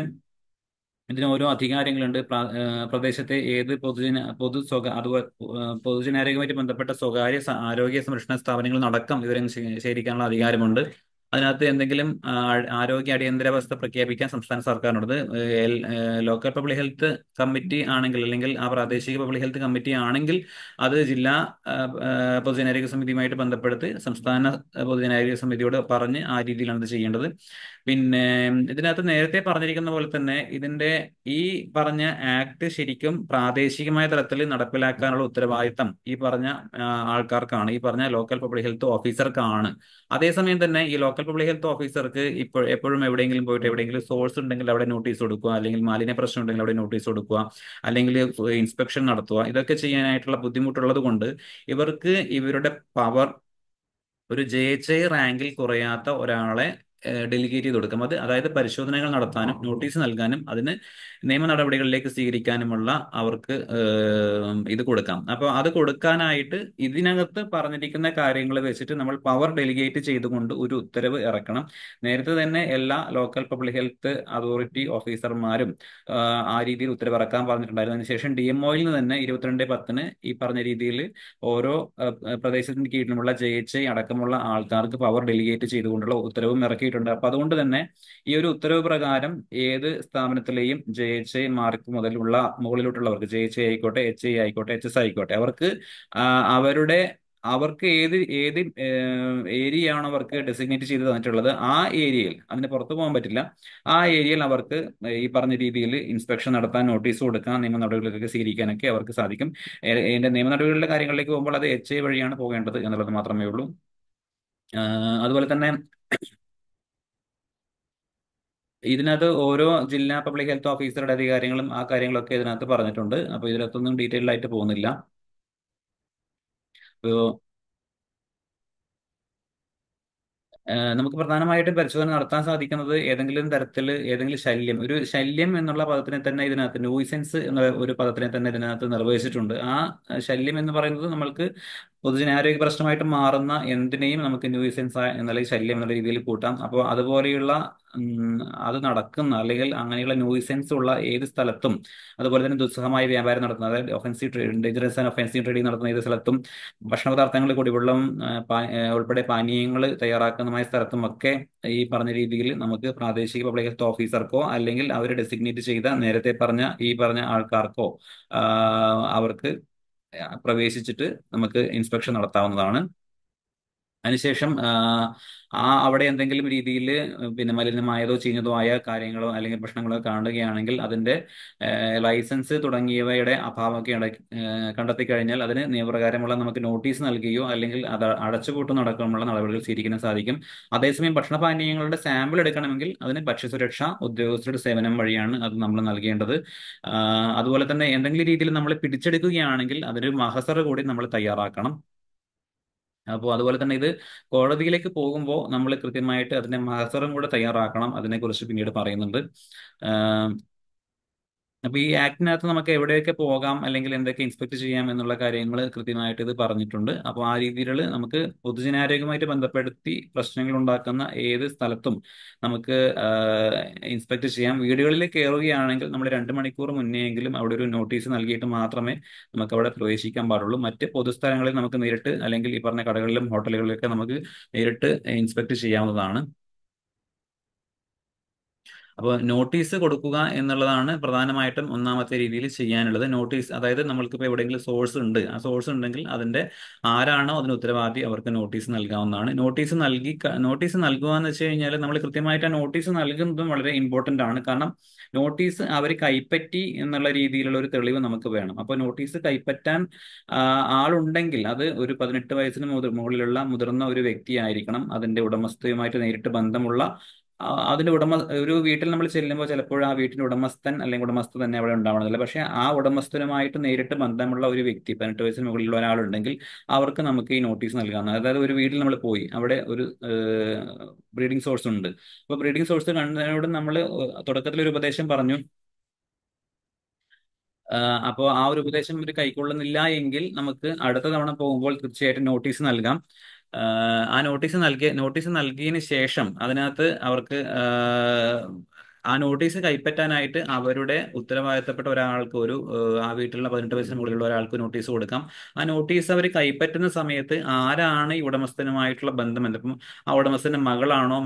A: ഇതിന് ഓരോ അധികാരങ്ങളുണ്ട് പ്രദേശത്തെ ഏത് പൊതുജന പൊതു സ്വകാ അതുപോലെ പൊതുജനാരോഗ്യവുമായിട്ട് ബന്ധപ്പെട്ട സ്വകാര്യ ആരോഗ്യ സംരക്ഷണ സ്ഥാപനങ്ങൾ അടക്കം വിവരങ്ങൾ ശേഖരിക്കാനുള്ള അധികാരമുണ്ട് അതിനകത്ത് എന്തെങ്കിലും ആരോഗ്യ അടിയന്തരാവസ്ഥ പ്രഖ്യാപിക്കാൻ സംസ്ഥാന സർക്കാരിനോട് ലോക്കൽ പബ്ലിക് ഹെൽത്ത് കമ്മിറ്റി ആണെങ്കിൽ അല്ലെങ്കിൽ ആ പ്രാദേശിക പബ്ലിക് ഹെൽത്ത് കമ്മിറ്റി ആണെങ്കിൽ അത് ജില്ലാ പൊതുജനാരോഗ്യ സമിതിയുമായിട്ട് ബന്ധപ്പെടുത്തി സംസ്ഥാന പൊതുജനാരോഗ്യ സമിതിയോട് പറഞ്ഞ് ആ രീതിയിലാണ് ഇത് ചെയ്യേണ്ടത് പിന്നെ ഇതിനകത്ത് നേരത്തെ പറഞ്ഞിരിക്കുന്ന പോലെ തന്നെ ഇതിന്റെ ഈ പറഞ്ഞ ആക്ട് ശരിക്കും പ്രാദേശികമായ തലത്തിൽ നടപ്പിലാക്കാനുള്ള ഉത്തരവാദിത്തം ഈ പറഞ്ഞ ആൾക്കാർക്കാണ് ഈ പറഞ്ഞ ലോക്കൽ പബ്ലിക് ഹെൽത്ത് ഓഫീസർക്കാണ് അതേസമയം തന്നെ ഈ ലോക്കൽ ലോക്കൽ പബ്ലിക് ഹെൽത്ത് ഓഫീസർക്ക് ഇപ്പോൾ എപ്പോഴും എവിടെയെങ്കിലും പോയിട്ട് എവിടെയെങ്കിലും സോഴ്സ് ഉണ്ടെങ്കിൽ അവിടെ നോട്ടീസ് കൊടുക്കുക അല്ലെങ്കിൽ മാലിന്യ പ്രശ്നം ഉണ്ടെങ്കിൽ അവിടെ നോട്ടീസ് കൊടുക്കുക അല്ലെങ്കിൽ ഇൻസ്പെക്ഷൻ നടത്തുക ഇതൊക്കെ ചെയ്യാനായിട്ടുള്ള ബുദ്ധിമുട്ടുള്ളത് കൊണ്ട് ഇവർക്ക് ഇവരുടെ പവർ ഒരു ജെ എച്ച് ഐ റാങ്കിൽ കുറയാത്ത ഒരാളെ ഡെലിഗേറ്റ് ചെയ്ത് കൊടുക്കാം അത് അതായത് പരിശോധനകൾ നടത്താനും നോട്ടീസ് നൽകാനും അതിന് നിയമ നടപടികളിലേക്ക് സ്വീകരിക്കാനുമുള്ള അവർക്ക് ഇത് കൊടുക്കാം അപ്പോൾ അത് കൊടുക്കാനായിട്ട് ഇതിനകത്ത് പറഞ്ഞിരിക്കുന്ന കാര്യങ്ങൾ വെച്ചിട്ട് നമ്മൾ പവർ ഡെലിഗേറ്റ് ചെയ്തുകൊണ്ട് ഒരു ഉത്തരവ് ഇറക്കണം നേരത്തെ തന്നെ എല്ലാ ലോക്കൽ പബ്ലിക് ഹെൽത്ത് അതോറിറ്റി ഓഫീസർമാരും ആ രീതിയിൽ ഉത്തരവ് ഇറക്കാൻ പറഞ്ഞിട്ടുണ്ടായിരുന്നു അതിനുശേഷം ഡി എം ഒയിൽ നിന്ന് തന്നെ ഇരുപത്തിരണ്ട് പത്തിന് ഈ പറഞ്ഞ രീതിയിൽ ഓരോ പ്രദേശത്തിന് കീഴിലുമുള്ള ജെ എച്ച് ഐ അടക്കമുള്ള ആൾക്കാർക്ക് പവർ ഡെലിഗേറ്റ് ചെയ്തുകൊണ്ടുള്ള ഉത്തരവും ഇറക്കി നൽകിയിട്ടുണ്ട് അപ്പൊ അതുകൊണ്ട് തന്നെ ഈ ഒരു ഉത്തരവ് പ്രകാരം ഏത് സ്ഥാപനത്തിലെയും ജെ എച്ച് ഐ മാർക്ക് മുതലുള്ള മുകളിലോട്ടുള്ളവർക്ക് ജെ എച്ച് ഐ ആയിക്കോട്ടെ എച്ച് ഐ ആയിക്കോട്ടെ എച്ച് എസ് ആയിക്കോട്ടെ അവർക്ക് അവരുടെ അവർക്ക് ഏത് ഏത് ഏരിയ ആണ് അവർക്ക് ഡെസിഗ്നേറ്റ് ചെയ്ത് തന്നിട്ടുള്ളത് ആ ഏരിയയിൽ അതിന് പുറത്തു പോകാൻ പറ്റില്ല ആ ഏരിയയിൽ അവർക്ക് ഈ പറഞ്ഞ രീതിയിൽ ഇൻസ്പെക്ഷൻ നടത്താൻ നോട്ടീസ് കൊടുക്കാൻ നിയമ നടപടികളൊക്കെ സ്വീകരിക്കാനൊക്കെ അവർക്ക് സാധിക്കും എന്റെ നിയമ നടപടികളുടെ കാര്യങ്ങളിലേക്ക് പോകുമ്പോൾ അത് എച്ച് ഐ വഴിയാണ് പോകേണ്ടത് എന്നുള്ളത് മാത്രമേ ഉള്ളൂ അതുപോലെ തന്നെ ഇതിനകത്ത് ഓരോ ജില്ലാ പബ്ലിക് ഹെൽത്ത് ഓഫീസറുടെ അധികാരങ്ങളും ആ കാര്യങ്ങളൊക്കെ ഇതിനകത്ത് പറഞ്ഞിട്ടുണ്ട് അപ്പോൾ ഇതിനകത്തൊന്നും ഡീറ്റെയിൽഡ് ആയിട്ട് പോകുന്നില്ല നമുക്ക് പ്രധാനമായിട്ടും പരിശോധന നടത്താൻ സാധിക്കുന്നത് ഏതെങ്കിലും തരത്തിൽ ഏതെങ്കിലും ശല്യം ഒരു ശല്യം എന്നുള്ള പദത്തിനെ തന്നെ ഇതിനകത്ത് നോയിസൻസ് എന്ന ഒരു പദത്തിനെ തന്നെ ഇതിനകത്ത് നിർവഹിച്ചിട്ടുണ്ട് ആ ശല്യം എന്ന് പറയുന്നത് നമ്മൾക്ക് പൊതുജനാരോഗ്യ പ്രശ്നമായിട്ട് മാറുന്ന എന്തിനേയും നമുക്ക് ന്യൂസൻസ് എന്നുള്ള ശല്യം എന്നുള്ള രീതിയിൽ കൂട്ടാം അപ്പോൾ അതുപോലെയുള്ള അത് നടക്കുന്ന അല്ലെങ്കിൽ അങ്ങനെയുള്ള ന്യൂസെൻസ് ഉള്ള ഏത് സ്ഥലത്തും അതുപോലെ തന്നെ ദുസ്സഹമായ വ്യാപാരം നടത്തുന്ന അതായത് offensive trade dangerous and offensive trading നടത്തുന്ന ഏത് സ്ഥലത്തും ഭക്ഷണ പദാർത്ഥങ്ങൾ കുടിവെള്ളം ഉൾപ്പെടെ പാനീയങ്ങൾ തയ്യാറാക്കുന്നമായ സ്ഥലത്തും ഒക്കെ ഈ പറഞ്ഞ രീതിയിൽ നമുക്ക് പ്രാദേശിക പബ്ലിക് ഹെൽത്ത് ഓഫീസർക്കോ അല്ലെങ്കിൽ അവർ ഡെസിഗ്നേറ്റ് ചെയ്ത നേരത്തെ പറഞ്ഞ ഈ പറഞ്ഞ ആൾക്കാർക്കോ അവർക്ക് പ്രവേശിച്ചിട്ട് നമുക്ക് ഇൻസ്പെക്ഷൻ നടത്താവുന്നതാണ് അതിനുശേഷം ആ അവിടെ എന്തെങ്കിലും രീതിയിൽ പിന്നെ മലിനമായതോ ചീഞ്ഞതോ ആയ കാര്യങ്ങളോ അല്ലെങ്കിൽ പ്രശ്നങ്ങളോ കാണുകയാണെങ്കിൽ അതിന്റെ ലൈസൻസ് തുടങ്ങിയവയുടെ അഭാവമൊക്കെ കണ്ടെത്തി കഴിഞ്ഞാൽ അതിന് നിയമപ്രകാരമുള്ള നമുക്ക് നോട്ടീസ് നൽകുകയോ അല്ലെങ്കിൽ അത് അടച്ചുപൂട്ട് നടക്കാനുള്ള നടപടികൾ സ്വീകരിക്കാൻ സാധിക്കും അതേസമയം ഭക്ഷണപാനീയങ്ങളുടെ സാമ്പിൾ എടുക്കണമെങ്കിൽ അതിന് ഭക്ഷ്യസുരക്ഷ ഉദ്യോഗസ്ഥരുടെ സേവനം വഴിയാണ് അത് നമ്മൾ നൽകേണ്ടത് അതുപോലെ തന്നെ എന്തെങ്കിലും രീതിയിൽ നമ്മൾ പിടിച്ചെടുക്കുകയാണെങ്കിൽ അതിന് മഹസർ കൂടി നമ്മൾ തയ്യാറാക്കണം അപ്പോൾ അതുപോലെ തന്നെ ഇത് കോടതിയിലേക്ക് പോകുമ്പോൾ നമ്മൾ കൃത്യമായിട്ട് അതിന്റെ മഹസറും കൂടെ തയ്യാറാക്കണം അതിനെക്കുറിച്ച് പിന്നീട് പറയുന്നുണ്ട് അപ്പൊ ഈ ആക്ടിനകത്ത് നമുക്ക് എവിടെയൊക്കെ പോകാം അല്ലെങ്കിൽ എന്തൊക്കെ ഇൻസ്പെക്ട് ചെയ്യാം എന്നുള്ള കാര്യങ്ങൾ കൃത്യമായിട്ട് ഇത് പറഞ്ഞിട്ടുണ്ട് അപ്പോൾ ആ രീതിയിൽ നമുക്ക് പൊതുജനാരോഗ്യമായിട്ട് ബന്ധപ്പെടുത്തി പ്രശ്നങ്ങൾ ഉണ്ടാക്കുന്ന ഏത് സ്ഥലത്തും നമുക്ക് ഇൻസ്പെക്ട് ചെയ്യാം വീടുകളിൽ കയറുകയാണെങ്കിൽ നമ്മൾ രണ്ട് മണിക്കൂർ മുന്നെയെങ്കിലും അവിടെ ഒരു നോട്ടീസ് നൽകിയിട്ട് മാത്രമേ നമുക്ക് അവിടെ പ്രവേശിക്കാൻ പാടുള്ളൂ മറ്റ് പൊതുസ്ഥലങ്ങളിൽ നമുക്ക് നേരിട്ട് അല്ലെങ്കിൽ ഈ പറഞ്ഞ കടകളിലും ഹോട്ടലുകളിലൊക്കെ നമുക്ക് നേരിട്ട് ഇൻസ്പെക്ട് ചെയ്യാവുന്നതാണ് അപ്പോൾ നോട്ടീസ് കൊടുക്കുക എന്നുള്ളതാണ് പ്രധാനമായിട്ടും ഒന്നാമത്തെ രീതിയിൽ ചെയ്യാനുള്ളത് നോട്ടീസ് അതായത് നമ്മൾക്കിപ്പോൾ എവിടെയെങ്കിലും സോഴ്സ് ഉണ്ട് ആ സോഴ്സ് ഉണ്ടെങ്കിൽ അതിന്റെ ആരാണോ അതിന് ഉത്തരവാദി അവർക്ക് നോട്ടീസ് നൽകാവുന്നതാണ് നോട്ടീസ് നൽകി നോട്ടീസ് നൽകുക എന്ന് വെച്ച് കഴിഞ്ഞാൽ നമ്മൾ കൃത്യമായിട്ട് ആ നോട്ടീസ് നൽകുന്നതും വളരെ ഇമ്പോർട്ടന്റ് ആണ് കാരണം നോട്ടീസ് അവർ കൈപ്പറ്റി എന്നുള്ള രീതിയിലുള്ള ഒരു തെളിവ് നമുക്ക് വേണം അപ്പോൾ നോട്ടീസ് കൈപ്പറ്റാൻ ആളുണ്ടെങ്കിൽ അത് ഒരു പതിനെട്ട് വയസ്സിന് മുകളിലുള്ള മുതിർന്ന ഒരു വ്യക്തിയായിരിക്കണം അതിന്റെ ഉടമസ്ഥയുമായിട്ട് നേരിട്ട് ബന്ധമുള്ള അതിന്റെ ഉടമ ഒരു വീട്ടിൽ നമ്മൾ ചെല്ലുമ്പോൾ ചിലപ്പോൾ ആ വീട്ടിന്റെ ഉടമസ്ഥൻ അല്ലെങ്കിൽ ഉടമസ്ഥ തന്നെ അവിടെ ഉണ്ടാവണമെന്നില്ല പക്ഷെ ആ ഉടമസ്ഥനുമായിട്ട് നേരിട്ട് ബന്ധമുള്ള ഒരു വ്യക്തി പതിനെട്ട് വയസ്സിന് മുകളിലുള്ള ഒരാളുണ്ടെങ്കിൽ അവർക്ക് നമുക്ക് ഈ നോട്ടീസ് നൽകാം അതായത് ഒരു വീട്ടിൽ നമ്മൾ പോയി അവിടെ ഒരു ബ്രീഡിംഗ് സോഴ്സ് ഉണ്ട് അപ്പോൾ ബ്രീഡിംഗ് സോഴ്സ് കണ്ടതിനോട് നമ്മൾ തുടക്കത്തിൽ ഒരു ഉപദേശം പറഞ്ഞു അപ്പോൾ ആ ഒരു ഉപദേശം ഒരു കൈക്കൊള്ളുന്നില്ല എങ്കിൽ നമുക്ക് അടുത്ത തവണ പോകുമ്പോൾ തീർച്ചയായിട്ടും നോട്ടീസ് നൽകാം ആ നോട്ടീസ് നൽകിയ നോട്ടീസ് നൽകിയതിന് ശേഷം അതിനകത്ത് അവർക്ക് ആ നോട്ടീസ് കൈപ്പറ്റാനായിട്ട് അവരുടെ ഉത്തരവാദിത്തപ്പെട്ട ഒരാൾക്ക് ഒരു ആ വീട്ടിലുള്ള പതിനെട്ട് വയസ്സിന് മുകളിലുള്ള ഒരാൾക്ക് നോട്ടീസ് കൊടുക്കാം ആ നോട്ടീസ് അവർ കൈപ്പറ്റുന്ന സമയത്ത് ആരാണ് ഈ ഉടമസ്ഥനുമായിട്ടുള്ള ബന്ധം എന്താ ഇപ്പം ആ ഉടമസ്ഥന്റെ മകളാണോ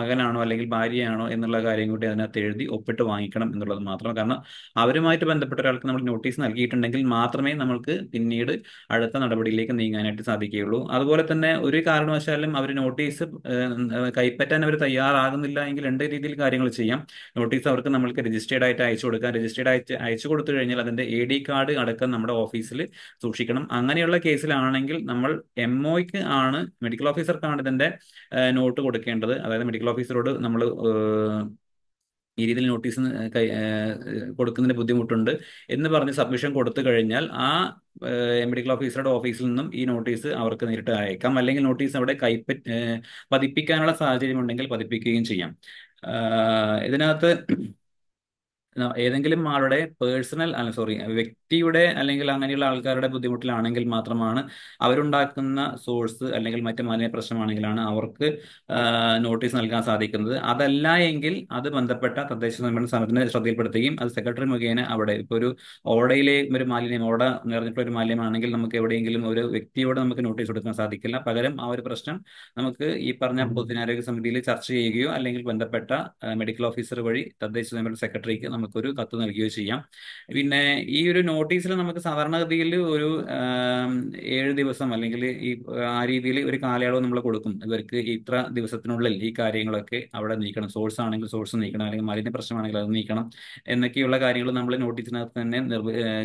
A: മകനാണോ അല്ലെങ്കിൽ ഭാര്യയാണോ എന്നുള്ള കാര്യം കൂടി അതിനകത്ത് എഴുതി ഒപ്പിട്ട് വാങ്ങിക്കണം എന്നുള്ളത് മാത്രം കാരണം അവരുമായിട്ട് ബന്ധപ്പെട്ട ഒരാൾക്ക് നമ്മൾ നോട്ടീസ് നൽകിയിട്ടുണ്ടെങ്കിൽ മാത്രമേ നമ്മൾക്ക് പിന്നീട് അടുത്ത നടപടിയിലേക്ക് നീങ്ങാനായിട്ട് സാധിക്കുകയുള്ളൂ അതുപോലെ തന്നെ ഒരു കാരണവശാലും അവർ നോട്ടീസ് കൈപ്പറ്റാൻ അവർ തയ്യാറാകുന്നില്ല എങ്കിൽ രണ്ട് രീതിയിൽ കാര്യങ്ങൾ ചെയ്യാം കാരണം നോട്ടീസ് അവർക്ക് നമ്മൾക്ക് രജിസ്റ്റേഡ് ആയിട്ട് അയച്ചു കൊടുക്കാം രജിസ്റ്റേഡ് ആയിട്ട് അയച്ചു കൊടുത്തു കഴിഞ്ഞാൽ അതിന്റെ എ ഡി കാർഡ് അടക്കം നമ്മുടെ ഓഫീസിൽ സൂക്ഷിക്കണം അങ്ങനെയുള്ള കേസിലാണെങ്കിൽ നമ്മൾ എം ഒയ്ക്ക് ആണ് മെഡിക്കൽ ഓഫീസർക്കാണ് ഇതിന്റെ നോട്ട് കൊടുക്കേണ്ടത് അതായത് മെഡിക്കൽ ഓഫീസറോട് നമ്മൾ ഈ രീതിയിൽ നോട്ടീസ് കൊടുക്കുന്നതിന് ബുദ്ധിമുട്ടുണ്ട് എന്ന് പറഞ്ഞ് സബ്മിഷൻ കൊടുത്തു കഴിഞ്ഞാൽ ആ മെഡിക്കൽ ഓഫീസറുടെ ഓഫീസിൽ നിന്നും ഈ നോട്ടീസ് അവർക്ക് നേരിട്ട് അയക്കാം അല്ലെങ്കിൽ നോട്ടീസ് അവിടെ കൈപ്പ പതിപ്പിക്കാനുള്ള സാഹചര്യം ഉണ്ടെങ്കിൽ പതിപ്പിക്കുകയും ചെയ്യാം ഇതിനകത്ത് ഏതെങ്കിലും ആളുടെ പേഴ്സണൽ അല്ല സോറി വ്യക്തിയുടെ അല്ലെങ്കിൽ അങ്ങനെയുള്ള ആൾക്കാരുടെ ബുദ്ധിമുട്ടിലാണെങ്കിൽ മാത്രമാണ് അവരുണ്ടാക്കുന്ന സോഴ്സ് അല്ലെങ്കിൽ മറ്റു മാലിന്യ പ്രശ്നമാണെങ്കിലാണ് അവർക്ക് നോട്ടീസ് നൽകാൻ സാധിക്കുന്നത് അതല്ല എങ്കിൽ അത് ബന്ധപ്പെട്ട തദ്ദേശ സ്വയംഭരണ സ്ഥാപനത്തിന് ശ്രദ്ധയിൽപ്പെടുത്തുകയും അത് സെക്രട്ടറി മുഖേന അവിടെ ഇപ്പോൾ ഒരു ഓടയിലെ ഒരു മാലിന്യം ഓട നിറഞ്ഞിട്ടുള്ള ഒരു മാലിന്യമാണെങ്കിൽ നമുക്ക് എവിടെയെങ്കിലും ഒരു വ്യക്തിയോട് നമുക്ക് നോട്ടീസ് കൊടുക്കാൻ സാധിക്കില്ല പകരം ആ ഒരു പ്രശ്നം നമുക്ക് ഈ പറഞ്ഞ പൊതുജനാരോഗ്യ സമിതിയിൽ ചർച്ച ചെയ്യുകയോ അല്ലെങ്കിൽ ബന്ധപ്പെട്ട മെഡിക്കൽ ഓഫീസർ വഴി തദ്ദേശ സ്വയംഭരണ സെക്രട്ടറിക്ക് നമുക്ക് നമുക്കൊരു കത്ത് നൽകുകയോ ചെയ്യാം പിന്നെ ഈ ഒരു നോട്ടീസിൽ നമുക്ക് സാധാരണഗതിയിൽ ഒരു ഏഴ് ദിവസം അല്ലെങ്കിൽ ഈ ആ രീതിയിൽ ഒരു കാലയളവ് നമ്മൾ കൊടുക്കും ഇവർക്ക് ഇത്ര ദിവസത്തിനുള്ളിൽ ഈ കാര്യങ്ങളൊക്കെ അവിടെ നീക്കണം സോഴ്സ് ആണെങ്കിൽ സോഴ്സ് നീക്കണം അല്ലെങ്കിൽ മാലിന്യ പ്രശ്നമാണെങ്കിൽ അത് നീക്കണം എന്നൊക്കെയുള്ള കാര്യങ്ങൾ നമ്മൾ നോട്ടീസിനകത്ത് തന്നെ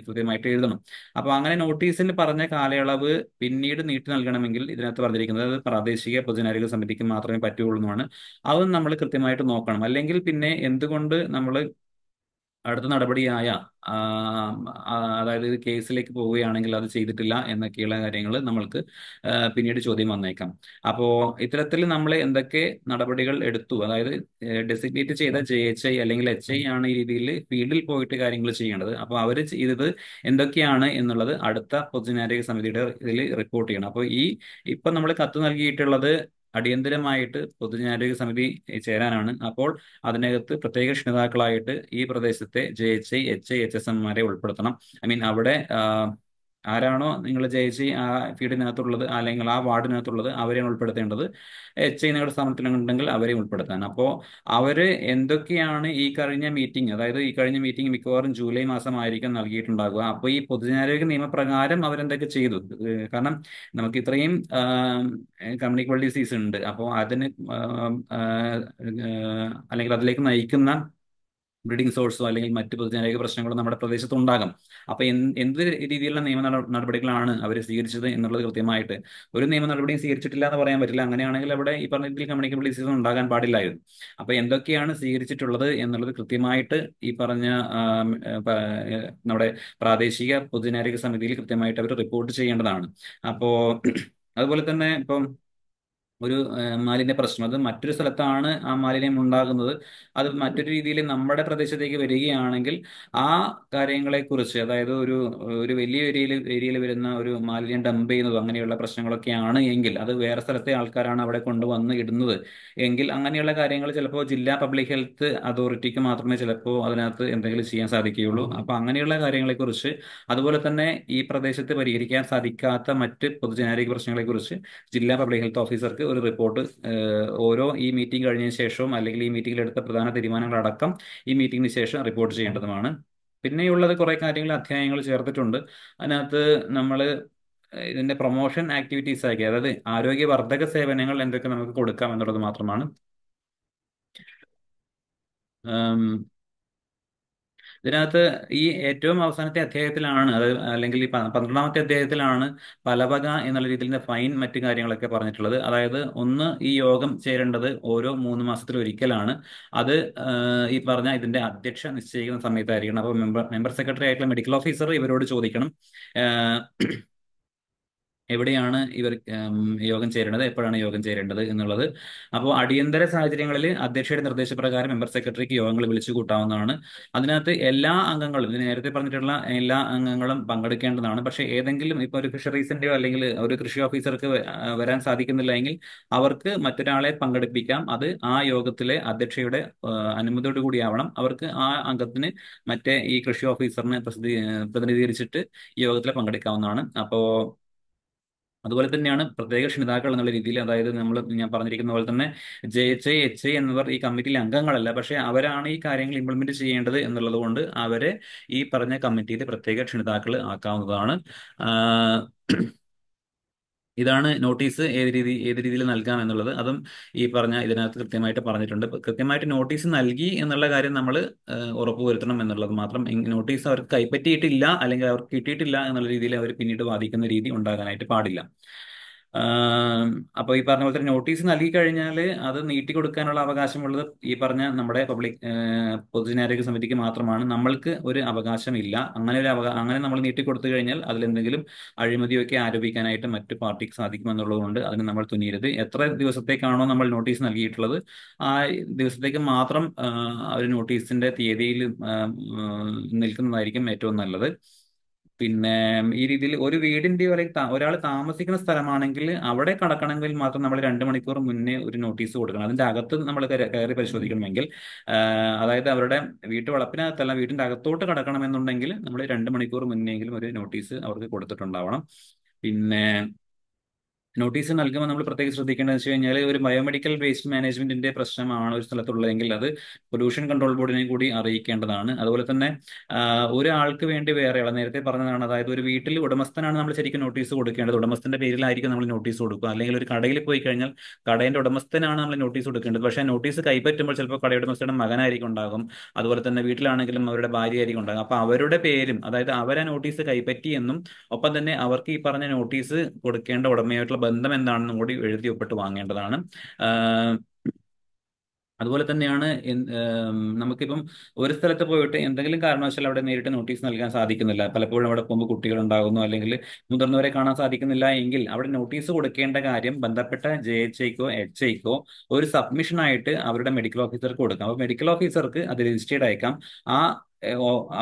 A: കൃത്യമായിട്ട് എഴുതണം അപ്പൊ അങ്ങനെ നോട്ടീസിന് പറഞ്ഞ കാലയളവ് പിന്നീട് നീട്ടി നൽകണമെങ്കിൽ ഇതിനകത്ത് പറഞ്ഞിരിക്കുന്നത് അത് പ്രാദേശിക പൊതുജനാരോഗ്യ സമിതിക്ക് മാത്രമേ പറ്റുകയുള്ളൂ എന്നാണ് അതും നമ്മൾ കൃത്യമായിട്ട് നോക്കണം അല്ലെങ്കിൽ പിന്നെ എന്തുകൊണ്ട് നമ്മൾ അടുത്ത നടപടിയായ അതായത് കേസിലേക്ക് പോവുകയാണെങ്കിൽ അത് ചെയ്തിട്ടില്ല എന്നൊക്കെയുള്ള കാര്യങ്ങൾ നമ്മൾക്ക് പിന്നീട് ചോദ്യം വന്നേക്കാം അപ്പോൾ ഇത്തരത്തിൽ നമ്മൾ എന്തൊക്കെ നടപടികൾ എടുത്തു അതായത് ഡെസിഗ്നേറ്റ് ചെയ്ത ജെ എച്ച് ഐ അല്ലെങ്കിൽ എച്ച് ഐ ആണ് ഈ രീതിയിൽ ഫീൽഡിൽ പോയിട്ട് കാര്യങ്ങൾ ചെയ്യേണ്ടത് അപ്പോൾ അവർ ചെയ്തത് എന്തൊക്കെയാണ് എന്നുള്ളത് അടുത്ത പൊതുജനാരോഗ്യ സമിതിയുടെ ഇതിൽ റിപ്പോർട്ട് ചെയ്യണം അപ്പോൾ ഈ ഇപ്പൊ നമ്മൾ കത്ത് നൽകിയിട്ടുള്ളത് അടിയന്തരമായിട്ട് പൊതുജനാരോഗ്യ സമിതി ചേരാനാണ് അപ്പോൾ അതിനകത്ത് പ്രത്യേക ക്ഷണിതാക്കളായിട്ട് ഈ പ്രദേശത്തെ J H I H I H S എംമാരെ ഉൾപ്പെടുത്തണം ഐ മീൻ അവിടെ ആരാണോ നിങ്ങൾ ജയിച്ച് ആ ഫീഡിനകത്തുള്ളത് അല്ലെങ്കിൽ ആ വാർഡിനകത്തുള്ളത് അവരെയും ഉൾപ്പെടുത്തേണ്ടത് എച്ച് ഐ നിങ്ങളുടെ സ്ഥാപനത്തിലുണ്ടെങ്കിൽ അവരെയും ഉൾപ്പെടുത്താൻ അപ്പോൾ അവർ എന്തൊക്കെയാണ് ഈ കഴിഞ്ഞ മീറ്റിംഗ് അതായത് ഈ കഴിഞ്ഞ മീറ്റിംഗ് മിക്കവാറും ജൂലൈ മാസമായിരിക്കും നൽകിയിട്ടുണ്ടാകുക അപ്പോൾ ഈ പൊതുജനാരോഗ്യ നിയമപ്രകാരം അവരെന്തൊക്കെ ചെയ്തു കാരണം നമുക്ക് ഇത്രയും കമ്മ്യൂണിക്കബിൾ ഡിസീസ് ഉണ്ട് അപ്പോൾ അതിന് അല്ലെങ്കിൽ അതിലേക്ക് നയിക്കുന്ന ബ്രീഡിംഗ് സോഴ്സോ അല്ലെങ്കിൽ മറ്റ് പൊതുജനക പ്രശ്നങ്ങളോ നമ്മുടെ പ്രദേശത്ത് ഉണ്ടാകും അപ്പൊ എന്ത് രീതിയിലുള്ള നിയമ നടപടികളാണ് അവർ സ്വീകരിച്ചത് എന്നുള്ളത് കൃത്യമായിട്ട് ഒരു നിയമ നടപടിയും സ്വീകരിച്ചിട്ടില്ല എന്ന് പറയാൻ പറ്റില്ല അങ്ങനെയാണെങ്കിൽ അവിടെ ഈ പറഞ്ഞ രീതിയിൽ കമ്മ്യൂണിക്കബിൾ ഡിസീസ് ഉണ്ടാകാൻ പാടില്ലായിരുന്നു അപ്പൊ എന്തൊക്കെയാണ് സ്വീകരിച്ചിട്ടുള്ളത് എന്നുള്ളത് കൃത്യമായിട്ട് ഈ പറഞ്ഞ നമ്മുടെ പ്രാദേശിക പൊതുജനാരോഗ്യ സമിതിയിൽ കൃത്യമായിട്ട് അവർ റിപ്പോർട്ട് ചെയ്യേണ്ടതാണ് അപ്പോ അതുപോലെ തന്നെ ഇപ്പം ഒരു മാലിന്യ പ്രശ്നം അത് മറ്റൊരു സ്ഥലത്താണ് ആ മാലിന്യം ഉണ്ടാകുന്നത് അത് മറ്റൊരു രീതിയിൽ നമ്മുടെ പ്രദേശത്തേക്ക് വരികയാണെങ്കിൽ ആ കാര്യങ്ങളെക്കുറിച്ച് അതായത് ഒരു ഒരു വലിയ ഏരിയയിൽ ഏരിയയിൽ വരുന്ന ഒരു മാലിന്യം ഡംപ് ചെയ്യുന്നതും അങ്ങനെയുള്ള പ്രശ്നങ്ങളൊക്കെയാണ് എങ്കിൽ അത് വേറെ സ്ഥലത്തെ ആൾക്കാരാണ് അവിടെ കൊണ്ടുവന്ന് ഇടുന്നത് എങ്കിൽ അങ്ങനെയുള്ള കാര്യങ്ങൾ ചിലപ്പോൾ ജില്ലാ പബ്ലിക് ഹെൽത്ത് അതോറിറ്റിക്ക് മാത്രമേ ചിലപ്പോൾ അതിനകത്ത് എന്തെങ്കിലും ചെയ്യാൻ സാധിക്കുകയുള്ളൂ അപ്പോൾ അങ്ങനെയുള്ള കാര്യങ്ങളെക്കുറിച്ച് അതുപോലെ തന്നെ ഈ പ്രദേശത്ത് പരിഹരിക്കാൻ സാധിക്കാത്ത മറ്റ് പൊതുജനാരോഗ്യ പ്രശ്നങ്ങളെക്കുറിച്ച് ജില്ലാ പബ്ലിക് ഹെൽത്ത് ഓഫീസർക്ക് ഒരു റിപ്പോർട്ട് ഓരോ ഈ മീറ്റിംഗ് കഴിഞ്ഞതിന് ശേഷവും അല്ലെങ്കിൽ ഈ മീറ്റിംഗിൽ എടുത്ത പ്രധാന തീരുമാനങ്ങളടക്കം ഈ മീറ്റിംഗിന് ശേഷം റിപ്പോർട്ട് ചെയ്യേണ്ടതുമാണ് പിന്നെയുള്ളത് കുറേ കാര്യങ്ങൾ അധ്യായങ്ങൾ ചേർത്തിട്ടുണ്ട് അതിനകത്ത് നമ്മൾ ഇതിൻ്റെ പ്രൊമോഷൻ ആക്ടിവിറ്റീസ് ആക്കി അതായത് ആരോഗ്യവർദ്ധക സേവനങ്ങൾ എന്തൊക്കെ നമുക്ക് കൊടുക്കാം എന്നുള്ളത് മാത്രമാണ് ഇതിനകത്ത് ഈ ഏറ്റവും അവസാനത്തെ അധ്യായത്തിലാണ് അത് അല്ലെങ്കിൽ ഈ പന്ത്രണ്ടാമത്തെ അധ്യായത്തിലാണ് പലവക എന്നുള്ള രീതിയിൽ ഫൈൻ മറ്റു കാര്യങ്ങളൊക്കെ പറഞ്ഞിട്ടുള്ളത് അതായത് ഒന്ന് ഈ യോഗം ചേരേണ്ടത് ഓരോ മൂന്ന് മാസത്തിൽ ഒരിക്കലാണ് അത് ഈ പറഞ്ഞ ഇതിന്റെ അധ്യക്ഷ നിശ്ചയിക്കുന്ന സമയത്തായിരിക്കണം അപ്പോൾ മെമ്പർ മെമ്പർ സെക്രട്ടറി ആയിട്ടുള്ള മെഡിക്കൽ ഓഫീസർ ഇവരോട് ചോദിക്കണം എവിടെയാണ് ഇവർ യോഗം ചേരേണ്ടത് എപ്പോഴാണ് യോഗം ചേരേണ്ടത് എന്നുള്ളത് അപ്പോൾ അടിയന്തര സാഹചര്യങ്ങളിൽ അധ്യക്ഷയുടെ നിർദ്ദേശപ്രകാരം മെമ്പർ സെക്രട്ടറിക്ക് യോഗങ്ങൾ വിളിച്ചു കൂട്ടാവുന്നതാണ് അതിനകത്ത് എല്ലാ അംഗങ്ങളും ഇത് നേരത്തെ പറഞ്ഞിട്ടുള്ള എല്ലാ അംഗങ്ങളും പങ്കെടുക്കേണ്ടതാണ് പക്ഷേ ഏതെങ്കിലും ഇപ്പോൾ ഒരു ഫിഷറീസിൻ്റെയോ അല്ലെങ്കിൽ ഒരു കൃഷി ഓഫീസർക്ക് വരാൻ സാധിക്കുന്നില്ല എങ്കിൽ അവർക്ക് മറ്റൊരാളെ പങ്കെടുപ്പിക്കാം അത് ആ യോഗത്തിലെ അധ്യക്ഷയുടെ അനുമതിയോട് കൂടിയാവണം അവർക്ക് ആ അംഗത്തിന് മറ്റേ ഈ കൃഷി ഓഫീസറിനെ പ്രസിദ്ധീ പ്രതിനിധീകരിച്ചിട്ട് യോഗത്തിൽ പങ്കെടുക്കാവുന്നതാണ് അപ്പോൾ അതുപോലെ തന്നെയാണ് പ്രത്യേക ക്ഷണിതാക്കൾ എന്നുള്ള രീതിയിൽ അതായത് നമ്മൾ ഞാൻ പറഞ്ഞിരിക്കുന്ന പോലെ തന്നെ ജെ എച്ച് എച്ച് എന്നിവർ ഈ കമ്മിറ്റിയിലെ അംഗങ്ങളല്ല പക്ഷേ അവരാണ് ഈ കാര്യങ്ങൾ ഇംപ്ലിമെന്റ് ചെയ്യേണ്ടത് എന്നുള്ളത് കൊണ്ട് അവരെ ഈ പറഞ്ഞ കമ്മിറ്റിയിലെ പ്രത്യേക ക്ഷണിതാക്കൾ ആക്കാവുന്നതാണ് ഇതാണ് നോട്ടീസ് ഏത് രീതി ഏത് രീതിയിൽ നൽകാം എന്നുള്ളത് അതും ഈ പറഞ്ഞ ഇതിനകത്ത് കൃത്യമായിട്ട് പറഞ്ഞിട്ടുണ്ട് കൃത്യമായിട്ട് നോട്ടീസ് നൽകി എന്നുള്ള കാര്യം നമ്മൾ ഉറപ്പുവരുത്തണം എന്നുള്ളത് മാത്രം നോട്ടീസ് അവർക്ക് കൈപ്പറ്റിയിട്ടില്ല അല്ലെങ്കിൽ അവർക്ക് കിട്ടിയിട്ടില്ല എന്നുള്ള രീതിയിൽ അവർ പിന്നീട് വാദിക്കുന്ന രീതി ഉണ്ടാകാനായിട്ട് പാടില്ല അപ്പൊ ഈ പറഞ്ഞ പോലത്തെ നോട്ടീസ് നൽകി കഴിഞ്ഞാൽ അത് നീട്ടി കൊടുക്കാനുള്ള അവകാശമുള്ളത് ഈ പറഞ്ഞ നമ്മുടെ പബ്ലിക് പൊതുജനാരോഗ്യ സമിതിക്ക് മാത്രമാണ് നമ്മൾക്ക് ഒരു അവകാശമില്ല അങ്ങനെ ഒരു അവകാശം അങ്ങനെ നമ്മൾ നീട്ടി കൊടുത്തു കഴിഞ്ഞാൽ അതിലെന്തെങ്കിലും അഴിമതിയൊക്കെ ആരോപിക്കാനായിട്ട് മറ്റു പാർട്ടിക്ക് സാധിക്കുമെന്നുള്ളതുകൊണ്ട് അതിന് നമ്മൾ തുനിയരുത് എത്ര ദിവസത്തേക്കാണോ നമ്മൾ നോട്ടീസ് നൽകിയിട്ടുള്ളത് ആ ദിവസത്തേക്ക് മാത്രം ഒരു നോട്ടീസിന്റെ തീയതിയിൽ നിൽക്കുന്നതായിരിക്കും ഏറ്റവും നല്ലത് പിന്നെ ഈ രീതിയിൽ ഒരു വീടിന്റെ അല്ലെങ്കിൽ ഒരാൾ താമസിക്കുന്ന സ്ഥലമാണെങ്കിൽ അവിടെ കടക്കണമെങ്കിൽ മാത്രം നമ്മൾ രണ്ട് മണിക്കൂർ മുന്നേ ഒരു നോട്ടീസ് കൊടുക്കണം അതിന്റെ അകത്ത് നമ്മൾ കയറി പരിശോധിക്കണമെങ്കിൽ അതായത് അവരുടെ വീട്ടു വളപ്പിനകത്തല്ല വീടിന്റെ അകത്തോട്ട് കടക്കണമെന്നുണ്ടെങ്കിൽ നമ്മൾ രണ്ട് മണിക്കൂർ എങ്കിലും ഒരു നോട്ടീസ് അവർക്ക് കൊടുത്തിട്ടുണ്ടാവണം പിന്നെ നോട്ടീസ് നൽകുമ്പോൾ നമ്മൾ പ്രത്യേകം ശ്രദ്ധിക്കേണ്ടത് വെച്ച് കഴിഞ്ഞാൽ ഒരു ബയോമെഡിക്കൽ വേസ്റ്റ് മാനേജ്മെന്റിന്റെ പ്രശ്നമാണ് ഒരു സ്ഥലത്തുള്ളതെങ്കിൽ അത് പൊല്യൂഷൻ കൺട്രോൾ ബോർഡിനെ കൂടി അറിയിക്കേണ്ടതാണ് അതുപോലെ തന്നെ ഒരാൾക്ക് വേണ്ടി ആളെ നേരത്തെ പറഞ്ഞതാണ് അതായത് ഒരു വീട്ടിൽ ഉടമസ്ഥനാണ് നമ്മൾ ശരിക്കും നോട്ടീസ് കൊടുക്കേണ്ടത് ഉടമസ്ഥന്റെ പേരിലായിരിക്കും നമ്മൾ നോട്ടീസ് കൊടുക്കുക അല്ലെങ്കിൽ ഒരു കടയിൽ പോയി കഴിഞ്ഞാൽ കടയുടെ ഉടമസ്ഥനാണ് നമ്മൾ നോട്ടീസ് കൊടുക്കേണ്ടത് പക്ഷേ നോട്ടീസ് കൈപ്പറ്റുമ്പോൾ ചിലപ്പോൾ കടയുടെ ഉടമസ്ഥയുടെ മകനായിരിക്കും ഉണ്ടാകും അതുപോലെ തന്നെ വീട്ടിലാണെങ്കിലും അവരുടെ ഭാര്യ ആയിരിക്കും ഉണ്ടാകും അപ്പോൾ അവരുടെ പേരും അതായത് അവരെ നോട്ടീസ് കൈപ്പറ്റി എന്നും ഒപ്പം തന്നെ അവർക്ക് ഈ പറഞ്ഞ നോട്ടീസ് കൊടുക്കേണ്ട ഉടമയായിട്ടുള്ള ബന്ധം എന്താണെന്നും കൂടി എഴുതി ഒപ്പിട്ട് വാങ്ങേണ്ടതാണ് അതുപോലെ തന്നെയാണ് നമുക്കിപ്പം ഒരു സ്ഥലത്ത് പോയിട്ട് എന്തെങ്കിലും കാരണവശാൽ അവിടെ നേരിട്ട് നോട്ടീസ് നൽകാൻ സാധിക്കുന്നില്ല പലപ്പോഴും അവിടെ പോകുമ്പോൾ കുട്ടികളുണ്ടാകുന്നു അല്ലെങ്കിൽ മുതിർന്നവരെ കാണാൻ സാധിക്കുന്നില്ല എങ്കിൽ അവിടെ നോട്ടീസ് കൊടുക്കേണ്ട കാര്യം ബന്ധപ്പെട്ട ജെ എച്ച് ഐക്കോ എച്ച് ഐക്കോ ഒരു സബ്മിഷനായിട്ട് അവരുടെ മെഡിക്കൽ ഓഫീസർക്ക് കൊടുക്കാം അപ്പോൾ മെഡിക്കൽ ഓഫീസർക്ക് അത് രജിസ്റ്റേഡ് അയക്കാം ആ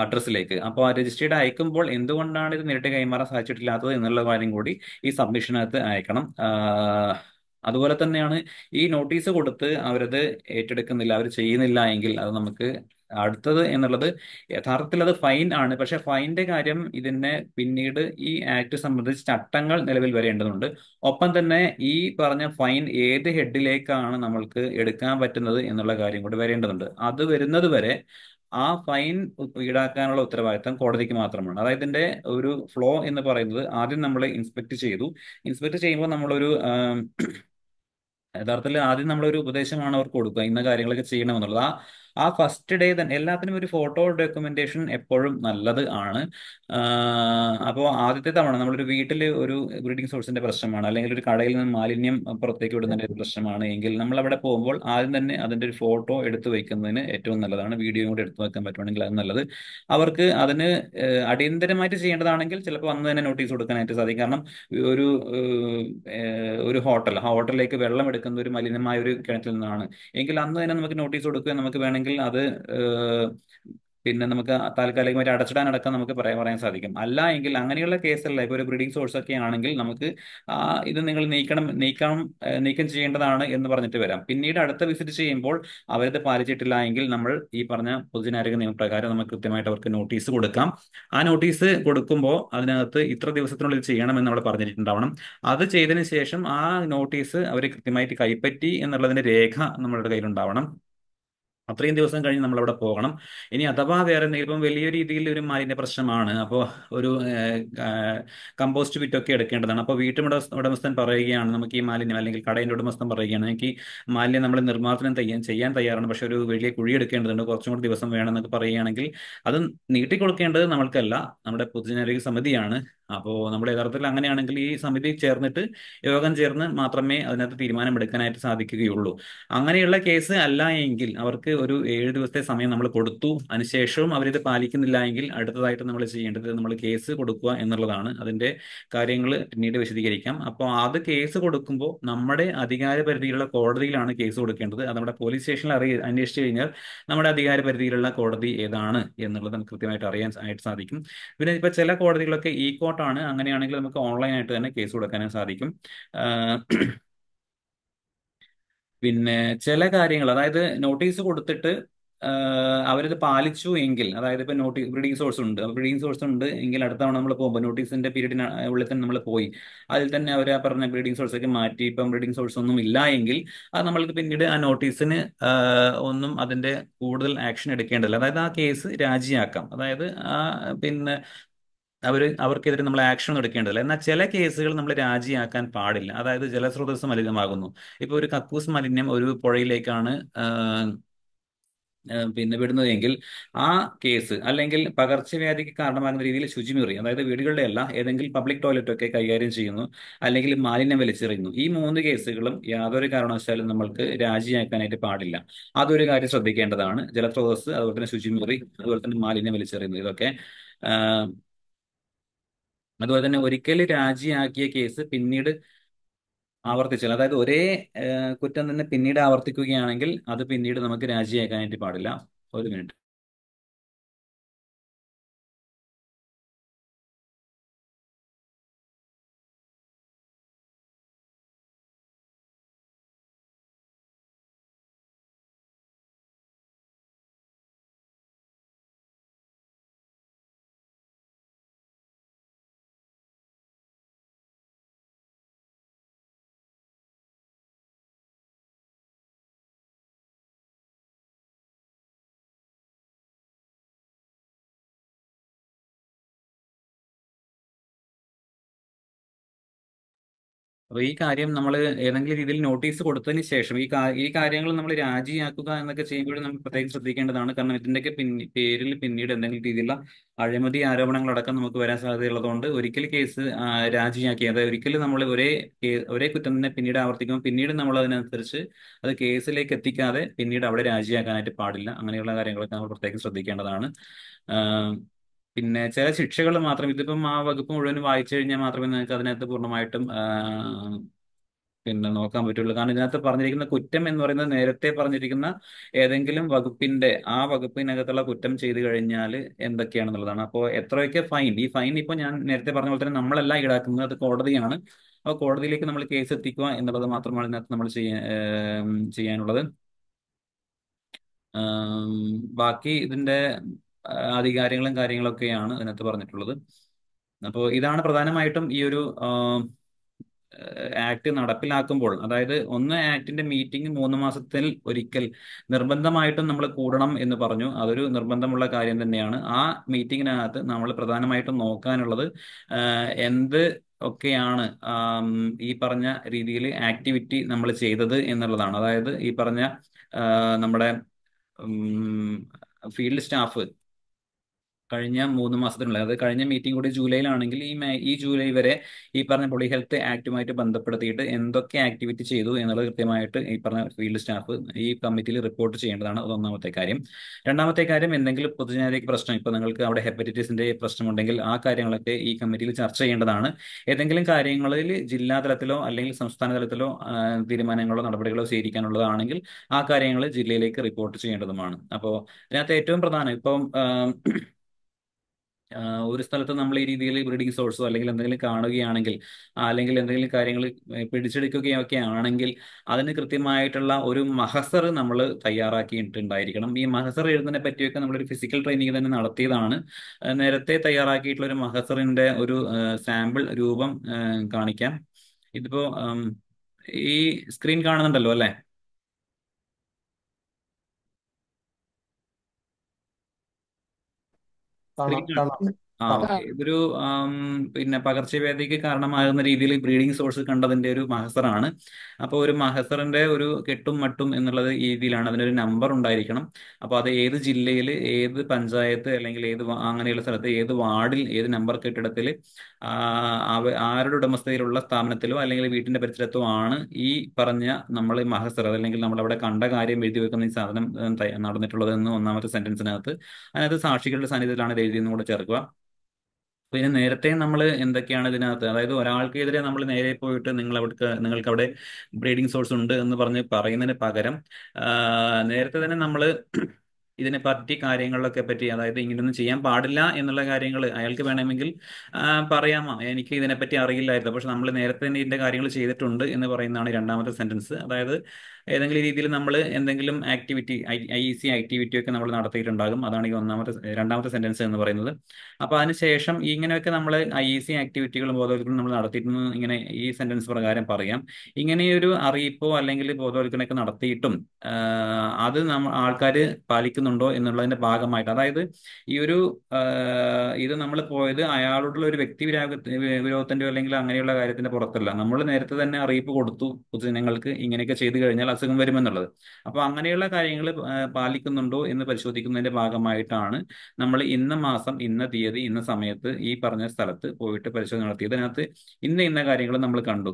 A: അഡ്രസ്സിലേക്ക് അപ്പോൾ ആ രജിസ്റ്റേഡ് അയക്കുമ്പോൾ എന്തുകൊണ്ടാണ് ഇത് നേരിട്ട് കൈമാറാൻ സാധിച്ചിട്ടില്ലാത്തത് എന്നുള്ള കാര്യം കൂടി ഈ സബ്മിഷനകത്ത് അയക്കണം അതുപോലെ തന്നെയാണ് ഈ നോട്ടീസ് കൊടുത്ത് അവരത് ഏറ്റെടുക്കുന്നില്ല അവർ ചെയ്യുന്നില്ല എങ്കിൽ അത് നമുക്ക് അടുത്തത് എന്നുള്ളത് യഥാർത്ഥത്തിൽ അത് ഫൈൻ ആണ് പക്ഷെ ഫൈൻ്റെ കാര്യം ഇതിനെ പിന്നീട് ഈ ആക്ട് സംബന്ധിച്ച് ചട്ടങ്ങൾ നിലവിൽ വരേണ്ടതുണ്ട് ഒപ്പം തന്നെ ഈ പറഞ്ഞ ഫൈൻ ഏത് ഹെഡിലേക്കാണ് നമ്മൾക്ക് എടുക്കാൻ പറ്റുന്നത് എന്നുള്ള കാര്യം കൂടി വരേണ്ടതുണ്ട് അത് വരുന്നത് വരെ ആ ഫൈൻ ഈടാക്കാനുള്ള ഉത്തരവാദിത്തം കോടതിക്ക് മാത്രമാണ് അതായത് ഇതിന്റെ ഒരു ഫ്ലോ എന്ന് പറയുന്നത് ആദ്യം നമ്മൾ ഇൻസ്പെക്ട് ചെയ്തു ഇൻസ്പെക്ട് ചെയ്യുമ്പോൾ നമ്മളൊരു യഥാർത്ഥത്തിൽ ആദ്യം നമ്മളൊരു ഉപദേശമാണ് അവർക്ക് കൊടുക്കുക ഇന്ന കാര്യങ്ങളൊക്കെ ചെയ്യണമെന്നുള്ളത് ആ ആ ഫസ്റ്റ് ഡേ തന്നെ എല്ലാത്തിനും ഒരു ഫോട്ടോ ഡോക്യുമെന്റേഷൻ എപ്പോഴും നല്ലത് ആണ് അപ്പോൾ ആദ്യത്തെ തവണ നമ്മളൊരു വീട്ടിൽ ഒരു ബ്രീഡിംഗ് സോഴ്സിന്റെ പ്രശ്നമാണ് അല്ലെങ്കിൽ ഒരു കടയിൽ നിന്ന് മാലിന്യം പുറത്തേക്ക് വിടുന്നതിന്റെ ഒരു പ്രശ്നമാണ് എങ്കിൽ നമ്മൾ അവിടെ പോകുമ്പോൾ ആദ്യം തന്നെ അതിന്റെ ഒരു ഫോട്ടോ എടുത്തു വയ്ക്കുന്നതിന് ഏറ്റവും നല്ലതാണ് വീഡിയോ കൂടെ എടുത്തു വെക്കാൻ പറ്റുവാണെങ്കിൽ അത് നല്ലത് അവർക്ക് അതിന് അടിയന്തരമായിട്ട് ചെയ്യേണ്ടതാണെങ്കിൽ ചിലപ്പോൾ അന്ന് തന്നെ നോട്ടീസ് കൊടുക്കാനായിട്ട് സാധിക്കും കാരണം ഒരു ഒരു ഹോട്ടൽ ആ ഹോട്ടലിലേക്ക് വെള്ളം എടുക്കുന്ന ഒരു മലിനമായ ഒരു കിണറ്റിൽ നിന്നാണ് എങ്കിൽ അന്ന് തന്നെ നമുക്ക് നോട്ടീസ് കൊടുക്കുക നമുക്ക് വേണമെങ്കിൽ ആണെങ്കിൽ അത് പിന്നെ നമുക്ക് താൽക്കാലികമായിട്ട് അടച്ചിടാൻ അടക്കം നമുക്ക് പറയാൻ പറയാൻ സാധിക്കും അല്ല എങ്കിൽ അങ്ങനെയുള്ള കേസല്ല ഇപ്പോൾ ഒരു ബ്രീഡിംഗ് സോഴ്സ് ഒക്കെ ആണെങ്കിൽ നമുക്ക് ഇത് നിങ്ങൾ നീക്കണം നീക്കണം നീക്കം ചെയ്യേണ്ടതാണ് എന്ന് പറഞ്ഞിട്ട് വരാം പിന്നീട് അടുത്ത വിസിറ്റ് ചെയ്യുമ്പോൾ അവരത് പാലിച്ചിട്ടില്ല എങ്കിൽ നമ്മൾ ഈ പറഞ്ഞ പൊതുജനാരോഗ്യ നിയമപ്രകാരം നമുക്ക് കൃത്യമായിട്ട് അവർക്ക് നോട്ടീസ് കൊടുക്കാം ആ നോട്ടീസ് കൊടുക്കുമ്പോൾ അതിനകത്ത് ഇത്ര ദിവസത്തിനുള്ളിൽ ചെയ്യണമെന്ന് നമ്മൾ പറഞ്ഞിട്ടുണ്ടാവണം അത് ചെയ്തതിന് ശേഷം ആ നോട്ടീസ് അവർ കൃത്യമായിട്ട് കൈപ്പറ്റി എന്നുള്ളതിന്റെ രേഖ നമ്മളുടെ കയ്യിലുണ്ടാവണം അത്രയും ദിവസം കഴിഞ്ഞ് നമ്മൾ അവിടെ പോകണം ഇനി അഥവാ വേറെ എന്തെങ്കിലും ഇപ്പം വലിയ രീതിയിൽ ഒരു മാലിന്യ പ്രശ്നമാണ് അപ്പോൾ ഒരു കമ്പോസ്റ്റ് വിറ്റൊക്കെ എടുക്കേണ്ടതാണ് അപ്പോൾ വീട്ടുമുട ഉടമസ്ഥൻ പറയുകയാണ് നമുക്ക് ഈ മാലിന്യം അല്ലെങ്കിൽ കടയിൻ്റെ ഉടമസ്ഥൻ പറയുകയാണ് എനിക്ക് മാലിന്യം നമ്മൾ നിർമ്മാർജ്ജനം ചെയ്യാൻ ചെയ്യാൻ തയ്യാറാണ് പക്ഷെ ഒരു വലിയ കുഴി എടുക്കേണ്ടതുണ്ട് കുറച്ചും കൂടി ദിവസം വേണമെന്നൊക്കെ പറയുകയാണെങ്കിൽ അത് നീട്ടിക്കൊടുക്കേണ്ടത് നമ്മൾക്കല്ല നമ്മുടെ പൊതുജനാരോഗ്യ സമിതിയാണ് അപ്പോ നമ്മൾ യഥാർത്ഥത്തിൽ അങ്ങനെയാണെങ്കിൽ ഈ സമിതി ചേർന്നിട്ട് യോഗം ചേർന്ന് മാത്രമേ അതിനകത്ത് തീരുമാനമെടുക്കാനായിട്ട് സാധിക്കുകയുള്ളൂ അങ്ങനെയുള്ള കേസ് അല്ല എങ്കിൽ അവർക്ക് ഒരു ഏഴ് ദിവസത്തെ സമയം നമ്മൾ കൊടുത്തു അതിനുശേഷവും അവരിത് പാലിക്കുന്നില്ല എങ്കിൽ അടുത്തതായിട്ട് നമ്മൾ ചെയ്യേണ്ടത് നമ്മൾ കേസ് കൊടുക്കുക എന്നുള്ളതാണ് അതിന്റെ കാര്യങ്ങൾ പിന്നീട് വിശദീകരിക്കാം അപ്പോൾ അത് കേസ് കൊടുക്കുമ്പോൾ നമ്മുടെ അധികാര പരിധിയിലുള്ള കോടതിയിലാണ് കേസ് കൊടുക്കേണ്ടത് അത് നമ്മുടെ പോലീസ് സ്റ്റേഷനിൽ അറിയ അന്വേഷിച്ചു കഴിഞ്ഞാൽ നമ്മുടെ അധികാര പരിധിയിലുള്ള കോടതി ഏതാണ് എന്നുള്ളത് നമുക്ക് കൃത്യമായിട്ട് അറിയാൻ ആയിട്ട് സാധിക്കും പിന്നെ ഇപ്പോൾ ചില കോടതികളൊക്കെ ഈ കോർട്ട് സപ്പോർട്ടാണ് അങ്ങനെയാണെങ്കിൽ നമുക്ക് ഓൺലൈനായിട്ട് തന്നെ കേസ് കൊടുക്കാനും സാധിക്കും പിന്നെ ചില കാര്യങ്ങൾ അതായത് നോട്ടീസ് കൊടുത്തിട്ട് അവരത് പാലിച്ചു എങ്കിൽ അതായത് ഇപ്പൊ നോട്ടീസ് ബ്രീഡിംഗ് സോഴ്സ് ഉണ്ട് ബ്രീഡിംഗ് സോഴ്സ് ഉണ്ട് എങ്കിൽ അടുത്ത തവണ നമ്മൾ പോകുമ്പോൾ നോട്ടീസിന്റെ പീരീഡിന് ഉള്ളിൽ തന്നെ നമ്മൾ പോയി അതിൽ തന്നെ അവർ ആ പറഞ്ഞ ബ്രീഡിംഗ് ഒക്കെ മാറ്റി ഇപ്പം ബ്രീഡിംഗ് സോഴ്സ് ഒന്നും ഇല്ല എങ്കിൽ അത് നമ്മൾക്ക് പിന്നീട് ആ നോട്ടീസിന് ഒന്നും അതിന്റെ കൂടുതൽ ആക്ഷൻ എടുക്കേണ്ടതില്ല അതായത് ആ കേസ് രാജിയാക്കാം അതായത് ആ പിന്നെ അവർ അവർക്കെതിരെ നമ്മൾ ആക്ഷൻ എടുക്കേണ്ടതില്ല എന്നാൽ ചില കേസുകൾ നമ്മൾ രാജിയാക്കാൻ പാടില്ല അതായത് ജലസ്രോതസ് മലിനമാകുന്നു ഇപ്പോൾ ഒരു കക്കൂസ് മലിന്യം ഒരു പുഴയിലേക്കാണ് പിന്നെ വിടുന്നതെങ്കിൽ ആ കേസ് അല്ലെങ്കിൽ പകർച്ചവ്യാധിക്ക് കാരണമാകുന്ന രീതിയിൽ ശുചിമുറി അതായത് വീടുകളുടെ അല്ല ഏതെങ്കിലും പബ്ലിക് ടോയ്ലറ്റ് ഒക്കെ കൈകാര്യം ചെയ്യുന്നു അല്ലെങ്കിൽ മാലിന്യം വലിച്ചെറിയുന്നു ഈ മൂന്ന് കേസുകളും യാതൊരു കാരണവശാലും നമ്മൾക്ക് രാജിയാക്കാനായിട്ട് പാടില്ല അതൊരു കാര്യം ശ്രദ്ധിക്കേണ്ടതാണ് ജലസ്രോതസ് അതുപോലെ തന്നെ ശുചിമുറി അതുപോലെ തന്നെ മാലിന്യം വലിച്ചെറിയുന്നു ഇതൊക്കെ അതുപോലെ തന്നെ ഒരിക്കൽ രാജിയാക്കിയ കേസ് പിന്നീട് ആവർത്തിച്ചാൽ അതായത് ഒരേ കുറ്റം തന്നെ പിന്നീട് ആവർത്തിക്കുകയാണെങ്കിൽ അത് പിന്നീട് നമുക്ക് രാജിയാക്കാനായിട്ട് പാടില്ല ഒരു മിനിറ്റ് അപ്പൊ ഈ കാര്യം നമ്മൾ ഏതെങ്കിലും രീതിയിൽ നോട്ടീസ് കൊടുത്തതിന് ശേഷം ഈ ഈ കാര്യങ്ങൾ നമ്മൾ രാജിയാക്കുക എന്നൊക്കെ ചെയ്യുമ്പോഴും നമ്മൾ പ്രത്യേകം ശ്രദ്ധിക്കേണ്ടതാണ് കാരണം ഇതിന്റെയൊക്കെ പിന്നെ പേരിൽ പിന്നീട് എന്തെങ്കിലും രീതിയിലുള്ള അഴിമതി ആരോപണങ്ങളടക്കം നമുക്ക് വരാൻ സാധ്യതയുള്ളതുകൊണ്ട് ഒരിക്കൽ കേസ് രാജിയാക്കി അതായത് ഒരിക്കലും നമ്മൾ ഒരേ ഒരേ കുറ്റം തന്നെ പിന്നീട് ആവർത്തിക്കുമ്പോൾ പിന്നീട് നമ്മൾ അതിനനുസരിച്ച് അത് കേസിലേക്ക് എത്തിക്കാതെ പിന്നീട് അവിടെ രാജിയാക്കാനായിട്ട് പാടില്ല അങ്ങനെയുള്ള കാര്യങ്ങളൊക്കെ നമ്മൾ പ്രത്യേകം ശ്രദ്ധിക്കേണ്ടതാണ് ആ, പിന്നെ ചില ശിക്ഷകൾ മാത്രം ഇതിപ്പം ആ വകുപ്പ് മുഴുവനും വായിച്ചു കഴിഞ്ഞാൽ മാത്രമേ നിങ്ങൾക്ക് അതിനകത്ത് പൂർണ്ണമായിട്ടും പിന്നെ നോക്കാൻ പറ്റുള്ളൂ കാരണം ഇതിനകത്ത് പറഞ്ഞിരിക്കുന്ന കുറ്റം എന്ന് പറയുന്നത് നേരത്തെ പറഞ്ഞിരിക്കുന്ന ഏതെങ്കിലും വകുപ്പിന്റെ ആ വകുപ്പിനകത്തുള്ള കുറ്റം ചെയ്തു കഴിഞ്ഞാൽ എന്തൊക്കെയാണെന്നുള്ളതാണ് അപ്പോൾ എത്രയൊക്കെ ഫൈൻ ഈ ഫൈൻ ഇപ്പോൾ ഞാൻ നേരത്തെ പറഞ്ഞ പോലെ തന്നെ നമ്മളല്ല ഈടാക്കുന്നത് അത് കോടതിയാണ് അപ്പോൾ കോടതിയിലേക്ക് നമ്മൾ കേസ് എത്തിക്കുക എന്നുള്ളത് മാത്രമാണ് ഇതിനകത്ത് നമ്മൾ ചെയ്യാൻ ചെയ്യാനുള്ളത് ബാക്കി ഇതിന്റെ അധികാരങ്ങളും കാര്യങ്ങളൊക്കെയാണ് അതിനകത്ത് പറഞ്ഞിട്ടുള്ളത് അപ്പോൾ ഇതാണ് പ്രധാനമായിട്ടും ഈ ഒരു ആക്ട് നടപ്പിലാക്കുമ്പോൾ അതായത് ഒന്ന് ആക്ടിന്റെ മീറ്റിംഗ് മൂന്ന് മാസത്തിൽ ഒരിക്കൽ നിർബന്ധമായിട്ടും നമ്മൾ കൂടണം എന്ന് പറഞ്ഞു അതൊരു നിർബന്ധമുള്ള കാര്യം തന്നെയാണ് ആ മീറ്റിങ്ങിനകത്ത് നമ്മൾ പ്രധാനമായിട്ടും നോക്കാനുള്ളത് എന്ത് ഒക്കെയാണ് ഈ പറഞ്ഞ രീതിയിൽ ആക്ടിവിറ്റി നമ്മൾ ചെയ്തത് എന്നുള്ളതാണ് അതായത് ഈ പറഞ്ഞ നമ്മുടെ ഫീൽഡ് സ്റ്റാഫ് കഴിഞ്ഞ മൂന്ന് മാസത്തിനുള്ളത് അതായത് കഴിഞ്ഞ മീറ്റിംഗ് കൂടി ജൂലൈയിലാണെങ്കിൽ ഈ ഈ ജൂലൈ വരെ ഈ പറഞ്ഞ പോളി ഹെൽത്ത് ആക്റ്റുമായിട്ട് ബന്ധപ്പെടുത്തിയിട്ട് എന്തൊക്കെ ആക്ടിവിറ്റി ചെയ്തു എന്നുള്ളത് കൃത്യമായിട്ട് ഈ പറഞ്ഞ ഫീൽഡ് സ്റ്റാഫ് ഈ കമ്മിറ്റിയിൽ റിപ്പോർട്ട് ചെയ്യേണ്ടതാണ് ഒന്നാമത്തെ കാര്യം രണ്ടാമത്തെ കാര്യം എന്തെങ്കിലും പൊതുജനാരോഗ്യ പ്രശ്നം ഇപ്പൊ നിങ്ങൾക്ക് അവിടെ ഹെപ്പറ്റൈറ്റിസിന്റെ പ്രശ്നമുണ്ടെങ്കിൽ ആ കാര്യങ്ങളൊക്കെ ഈ കമ്മിറ്റിയിൽ ചർച്ച ചെയ്യേണ്ടതാണ് ഏതെങ്കിലും കാര്യങ്ങളിൽ ജില്ലാ തലത്തിലോ അല്ലെങ്കിൽ സംസ്ഥാന തലത്തിലോ തീരുമാനങ്ങളോ നടപടികളോ സ്വീകരിക്കാനുള്ളതാണെങ്കിൽ ആ കാര്യങ്ങൾ ജില്ലയിലേക്ക് റിപ്പോർട്ട് ചെയ്യേണ്ടതുമാണ് അപ്പോൾ അതിനകത്ത് ഏറ്റവും പ്രധാനം ഇപ്പം ഒരു സ്ഥലത്ത് നമ്മൾ ഈ രീതിയിൽ ബ്രീഡിംഗ് സോഴ്സോ അല്ലെങ്കിൽ എന്തെങ്കിലും കാണുകയാണെങ്കിൽ അല്ലെങ്കിൽ എന്തെങ്കിലും കാര്യങ്ങൾ പിടിച്ചെടുക്കുകയൊക്കെ ആണെങ്കിൽ അതിന് കൃത്യമായിട്ടുള്ള ഒരു മഹസർ നമ്മൾ തയ്യാറാക്കിയിട്ടുണ്ടായിരിക്കണം ഈ മഹസർ എഴുതുന്നതിനെ പറ്റിയൊക്കെ നമ്മളൊരു ഫിസിക്കൽ ട്രെയിനിങ് തന്നെ നടത്തിയതാണ് നേരത്തെ തയ്യാറാക്കിയിട്ടുള്ള ഒരു മഹസറിന്റെ ഒരു സാമ്പിൾ രൂപം കാണിക്കാം ഇതിപ്പോ ഈ സ്ക്രീൻ കാണുന്നുണ്ടല്ലോ അല്ലേ ആ ഓക്കെ ഇതൊരു പിന്നെ പകർച്ചവ്യാധിക്ക് കാരണമാകുന്ന രീതിയിൽ ബ്രീഡിംഗ് സോഴ്സ് കണ്ടതിന്റെ ഒരു മഹസറാണ് അപ്പോൾ ഒരു മഹസറിന്റെ ഒരു കെട്ടും മട്ടും എന്നുള്ളത് രീതിയിലാണ് അതിനൊരു നമ്പർ ഉണ്ടായിരിക്കണം അപ്പോൾ അത് ഏത് ജില്ലയിൽ ഏത് പഞ്ചായത്ത് അല്ലെങ്കിൽ ഏത് അങ്ങനെയുള്ള സ്ഥലത്ത് ഏത് വാർഡിൽ ഏത് നമ്പർ കെട്ടിടത്തിൽ ആരുടെ ഉടമസ്ഥതയിലുള്ള സ്ഥാപനത്തിലോ അല്ലെങ്കിൽ വീട്ടിന്റെ പരിസരത്തോ ആണ് ഈ പറഞ്ഞ നമ്മൾ മഹസർ അല്ലെങ്കിൽ നമ്മൾ അവിടെ കണ്ട കാര്യം എഴുതി വെക്കുന്ന ഈ സാധനം നടന്നിട്ടുള്ളത് എന്ന് ഒന്നാമത്തെ സെന്റൻസിനകത്ത് അതിനകത്ത് സാക്ഷികളുടെ സാന്നിധ്യത്തിലാണ് എഴുതിയെന്നും കൂടെ ചേർക്കുക പിന്നെ നേരത്തെ നമ്മൾ എന്തൊക്കെയാണ് ഇതിനകത്ത് അതായത് ഒരാൾക്കെതിരെ നമ്മൾ നേരെ പോയിട്ട് നിങ്ങൾ അവിടെ നിങ്ങൾക്ക് അവിടെ ബ്രീഡിംഗ് സോഴ്സ് ഉണ്ട് എന്ന് പറഞ്ഞ് പറയുന്നതിന് പകരം നേരത്തെ തന്നെ നമ്മൾ ഇതിനെ പറ്റി കാര്യങ്ങളിലൊക്കെ പറ്റി അതായത് ഇങ്ങനെയൊന്നും ചെയ്യാൻ പാടില്ല എന്നുള്ള കാര്യങ്ങൾ അയാൾക്ക് വേണമെങ്കിൽ പറയാമോ എനിക്ക് ഇതിനെപ്പറ്റി അറിയില്ലായിരുന്നു പക്ഷെ നമ്മൾ നേരത്തെ തന്നെ ഇതിന്റെ കാര്യങ്ങൾ ചെയ്തിട്ടുണ്ട് എന്ന് പറയുന്നതാണ് രണ്ടാമത്തെ സെന്റൻസ് അതായത് ഏതെങ്കിലും രീതിയിൽ നമ്മൾ എന്തെങ്കിലും ആക്ടിവിറ്റി ഐ സി ആക്ടിവിറ്റി ഒക്കെ നമ്മൾ നടത്തിയിട്ടുണ്ടാകും അതാണ് ഈ ഒന്നാമത്തെ രണ്ടാമത്തെ സെന്റൻസ് എന്ന് പറയുന്നത് അപ്പോൾ അതിനുശേഷം ഇങ്ങനെയൊക്കെ നമ്മൾ ഐ സി ആക്ടിവിറ്റികളും ബോധവൽക്കരണം നമ്മൾ നടത്തിയിട്ടുണ്ട് ഇങ്ങനെ ഈ സെന്റൻസ് പ്രകാരം പറയാം ഇങ്ങനെയൊരു അറിയിപ്പോ അല്ലെങ്കിൽ ബോധവൽക്കരണമൊക്കെ നടത്തിയിട്ടും അത് നമ്മൾ ആൾക്കാർ പാലിക്കുന്നുണ്ടോ എന്നുള്ളതിന്റെ ഭാഗമായിട്ട് അതായത് ഈ ഒരു ഇത് നമ്മൾ പോയത് അയാളോടുള്ള ഒരു വ്യക്തി വിരോധത്തിന്റെ അല്ലെങ്കിൽ അങ്ങനെയുള്ള കാര്യത്തിന്റെ പുറത്തല്ല നമ്മൾ നേരത്തെ തന്നെ അറിയിപ്പ് കൊടുത്തു പൊതുജനങ്ങൾക്ക് ഇങ്ങനെയൊക്കെ ചെയ്തു കഴിഞ്ഞാൽ അസുഖം വരുമെന്നുള്ളത് അപ്പോൾ അങ്ങനെയുള്ള കാര്യങ്ങൾ പാലിക്കുന്നുണ്ടോ എന്ന് പരിശോധിക്കുന്നതിന്റെ ഭാഗമായിട്ടാണ് നമ്മൾ ഇന്ന മാസം ഇന്ന തീയതി ഇന്ന സമയത്ത് ഈ പറഞ്ഞ സ്ഥലത്ത് പോയിട്ട് പരിശോധന നടത്തിയത് അതിനകത്ത് ഇന്ന ഇന്ന കാര്യങ്ങൾ നമ്മൾ കണ്ടു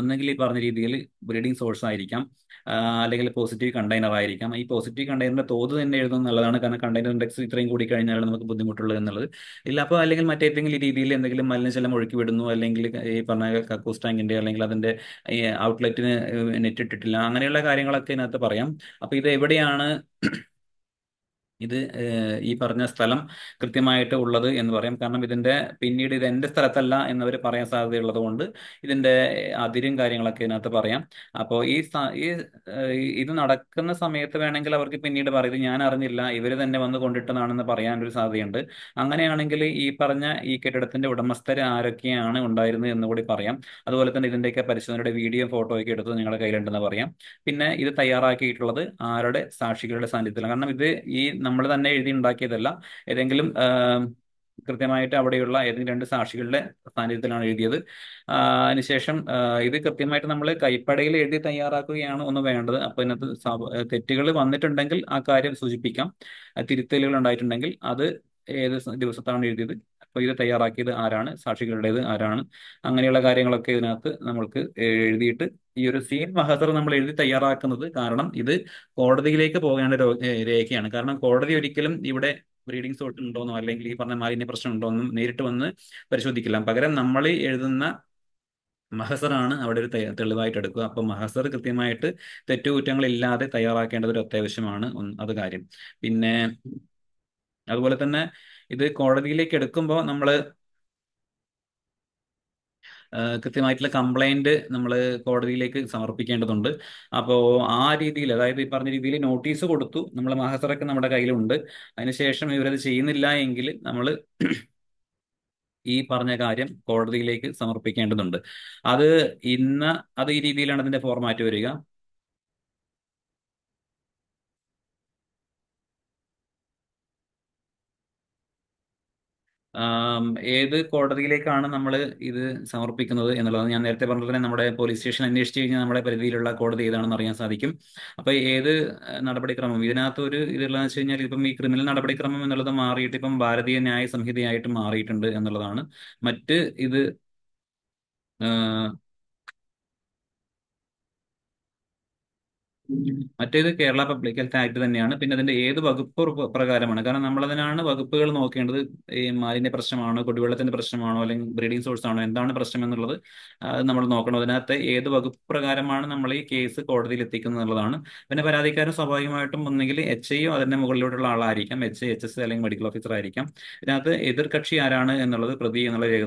A: ഒന്നെങ്കിൽ ഈ പറഞ്ഞ രീതിയിൽ ബ്രീഡിംഗ് സോഴ്സ് ആയിരിക്കാം അല്ലെങ്കിൽ പോസിറ്റീവ് കണ്ടെയ്നർ ആയിരിക്കാം ഈ പോസിറ്റീവ് കണ്ടെയ്നറിന്റെ തോത് തന്നെ എഴുതുന്നത് എന്നുള്ളതാണ് കാരണം കണ്ടെയ്നർ ഇൻഡെക്സ് ഇത്രയും കൂടി കഴിഞ്ഞാലാണ് നമുക്ക് ബുദ്ധിമുട്ടുള്ളത് എന്നുള്ളത് ഇല്ല അപ്പോൾ അല്ലെങ്കിൽ മറ്റേതെങ്കിലും രീതിയിൽ എന്തെങ്കിലും മലിനജലം ഒഴുക്കി വിടുന്നു അല്ലെങ്കിൽ ഈ പറഞ്ഞ കക്കൂസ് ടാങ്കിന്റെ അല്ലെങ്കിൽ അതിന്റെ ഔട്ട്ലെറ്റിന് നെറ്റ് ഇട്ടിട്ടില്ല അങ്ങനെയുള്ള കാര്യങ്ങളൊക്കെ ഇതിനകത്ത് പറയാം അപ്പോൾ ഇത് എവിടെയാണ് ഇത് ഈ പറഞ്ഞ സ്ഥലം കൃത്യമായിട്ട് ഉള്ളത് എന്ന് പറയും കാരണം ഇതിന്റെ പിന്നീട് ഇത് എന്റെ സ്ഥലത്തല്ല എന്നവർ പറയാൻ സാധ്യതയുള്ളത് കൊണ്ട് ഇതിന്റെ അതിരും കാര്യങ്ങളൊക്കെ ഇതിനകത്ത് പറയാം അപ്പോൾ ഈ ഇത് നടക്കുന്ന സമയത്ത് വേണമെങ്കിൽ അവർക്ക് പിന്നീട് പറയും ഞാൻ അറിഞ്ഞില്ല ഇവർ തന്നെ വന്ന് കൊണ്ടിട്ടതാണെന്ന് പറയാൻ ഒരു സാധ്യതയുണ്ട് അങ്ങനെയാണെങ്കിൽ ഈ പറഞ്ഞ ഈ കെട്ടിടത്തിന്റെ ഉടമസ്ഥർ ആരൊക്കെയാണ് ഉണ്ടായിരുന്നത് എന്ന് കൂടി പറയാം അതുപോലെ തന്നെ ഇതിന്റെയൊക്കെ പരിശോധനയുടെ വീഡിയോ ഫോട്ടോയൊക്കെ എടുത്ത് നിങ്ങളുടെ കയ്യിലുണ്ടെന്ന് പറയാം പിന്നെ ഇത് തയ്യാറാക്കിയിട്ടുള്ളത് ആരുടെ സാക്ഷികളുടെ സാന്നിധ്യത്തിലാണ് കാരണം ഇത് ഈ നമ്മൾ തന്നെ എഴുതി ഉണ്ടാക്കിയതല്ല ഏതെങ്കിലും കൃത്യമായിട്ട് അവിടെയുള്ള ഏതെങ്കിലും രണ്ട് സാക്ഷികളുടെ സാന്നിധ്യത്തിലാണ് എഴുതിയത് അതിനുശേഷം ഇത് കൃത്യമായിട്ട് നമ്മൾ കൈപ്പടയിൽ എഴുതി തയ്യാറാക്കുകയാണ് ഒന്ന് വേണ്ടത് അപ്പൊ ഇതിനകത്ത് തെറ്റുകൾ വന്നിട്ടുണ്ടെങ്കിൽ ആ കാര്യം സൂചിപ്പിക്കാം തിരുത്തലുകൾ ഉണ്ടായിട്ടുണ്ടെങ്കിൽ അത് ഏത് ദിവസത്താണ് എഴുതിയത് അപ്പോൾ ഇത് തയ്യാറാക്കിയത് ആരാണ് സാക്ഷികളുടേത് ആരാണ് അങ്ങനെയുള്ള കാര്യങ്ങളൊക്കെ ഇതിനകത്ത് നമ്മൾക്ക് എഴുതിയിട്ട് ഈ ഒരു സീൻ മഹസർ നമ്മൾ എഴുതി തയ്യാറാക്കുന്നത് കാരണം ഇത് കോടതിയിലേക്ക് പോകേണ്ട രേഖയാണ് കാരണം കോടതി ഒരിക്കലും ഇവിടെ ബ്രീഡിംഗ് സോട്ട് ഉണ്ടോന്നോ അല്ലെങ്കിൽ ഈ പറഞ്ഞ മാലിന്യ പ്രശ്നം എന്നും നേരിട്ട് വന്ന് പരിശോധിക്കില്ല പകരം നമ്മൾ എഴുതുന്ന മഹസറാണ് അവിടെ ഒരു തെളിവായിട്ട് എടുക്കുക അപ്പൊ മഹസർ കൃത്യമായിട്ട് ഇല്ലാതെ തയ്യാറാക്കേണ്ടത് ഒരു അത്യാവശ്യമാണ് അത് കാര്യം പിന്നെ അതുപോലെ തന്നെ ഇത് കോടതിയിലേക്ക് എടുക്കുമ്പോൾ നമ്മൾ കൃത്യമായിട്ടുള്ള കംപ്ലൈന്റ് നമ്മൾ കോടതിയിലേക്ക് സമർപ്പിക്കേണ്ടതുണ്ട് അപ്പോൾ ആ രീതിയിൽ അതായത് ഈ പറഞ്ഞ രീതിയിൽ നോട്ടീസ് കൊടുത്തു നമ്മൾ മഹസറൊക്കെ നമ്മുടെ കയ്യിലുണ്ട് അതിനുശേഷം ഇവരത് ചെയ്യുന്നില്ല എങ്കിൽ നമ്മൾ ഈ പറഞ്ഞ കാര്യം കോടതിയിലേക്ക് സമർപ്പിക്കേണ്ടതുണ്ട് അത് ഇന്ന് അത് ഈ രീതിയിലാണ് അതിന്റെ ഫോർമാറ്റ് വരിക ഏത് കോടതിയിലേക്കാണ് നമ്മൾ ഇത് സമർപ്പിക്കുന്നത് എന്നുള്ളത് ഞാൻ നേരത്തെ പറഞ്ഞത് തന്നെ നമ്മുടെ പോലീസ് സ്റ്റേഷൻ അന്വേഷിച്ച് കഴിഞ്ഞാൽ നമ്മുടെ പരിധിയിലുള്ള കോടതി ഏതാണെന്ന് അറിയാൻ സാധിക്കും അപ്പോൾ ഏത് നടപടിക്രമം ഇതിനകത്ത് ഒരു ഇതുള്ളതെന്ന് വെച്ച് കഴിഞ്ഞാൽ ഇപ്പം ഈ ക്രിമിനൽ നടപടിക്രമം എന്നുള്ളത് മാറിയിട്ട് ഇപ്പം ഭാരതീയ ന്യായ സംഹിതയായിട്ട് മാറിയിട്ടുണ്ട് എന്നുള്ളതാണ് മറ്റ് ഇത് മറ്റേത് കേരള പബ്ലിക് ഹെൽത്ത് ആക്ട് തന്നെയാണ് പിന്നെ അതിന്റെ ഏത് വകുപ്പ് പ്രകാരമാണ് കാരണം നമ്മളതിനാണ് വകുപ്പുകൾ നോക്കേണ്ടത് ഈ മാലിന്യ പ്രശ്നമാണോ കുടിവെള്ളത്തിന്റെ പ്രശ്നമാണോ അല്ലെങ്കിൽ ബ്രീഡിംഗ് സോഴ്സ് ആണോ എന്താണ് പ്രശ്നം എന്നുള്ളത് നമ്മൾ നോക്കണം അതിനകത്ത് ഏത് വകുപ്പ് പ്രകാരമാണ് നമ്മൾ ഈ കേസ് കോടതിയിൽ എത്തിക്കുന്നത് എന്നുള്ളതാണ് പിന്നെ പരാതിക്കാരൻ സ്വാഭാവികമായിട്ടും ഒന്നെങ്കിൽ എച്ച് ഐയോ അതിന്റെ മുകളിലോട്ടുള്ള ആളായിരിക്കാം എച്ച് ഐ എച്ച് എസ് അല്ലെങ്കിൽ മെഡിക്കൽ ഓഫീസർ ആയിരിക്കാം ഇതിനകത്ത് എതിർകക്ഷി ആരാണ് എന്നുള്ളത് പ്രതി എന്നുള്ള രേഖ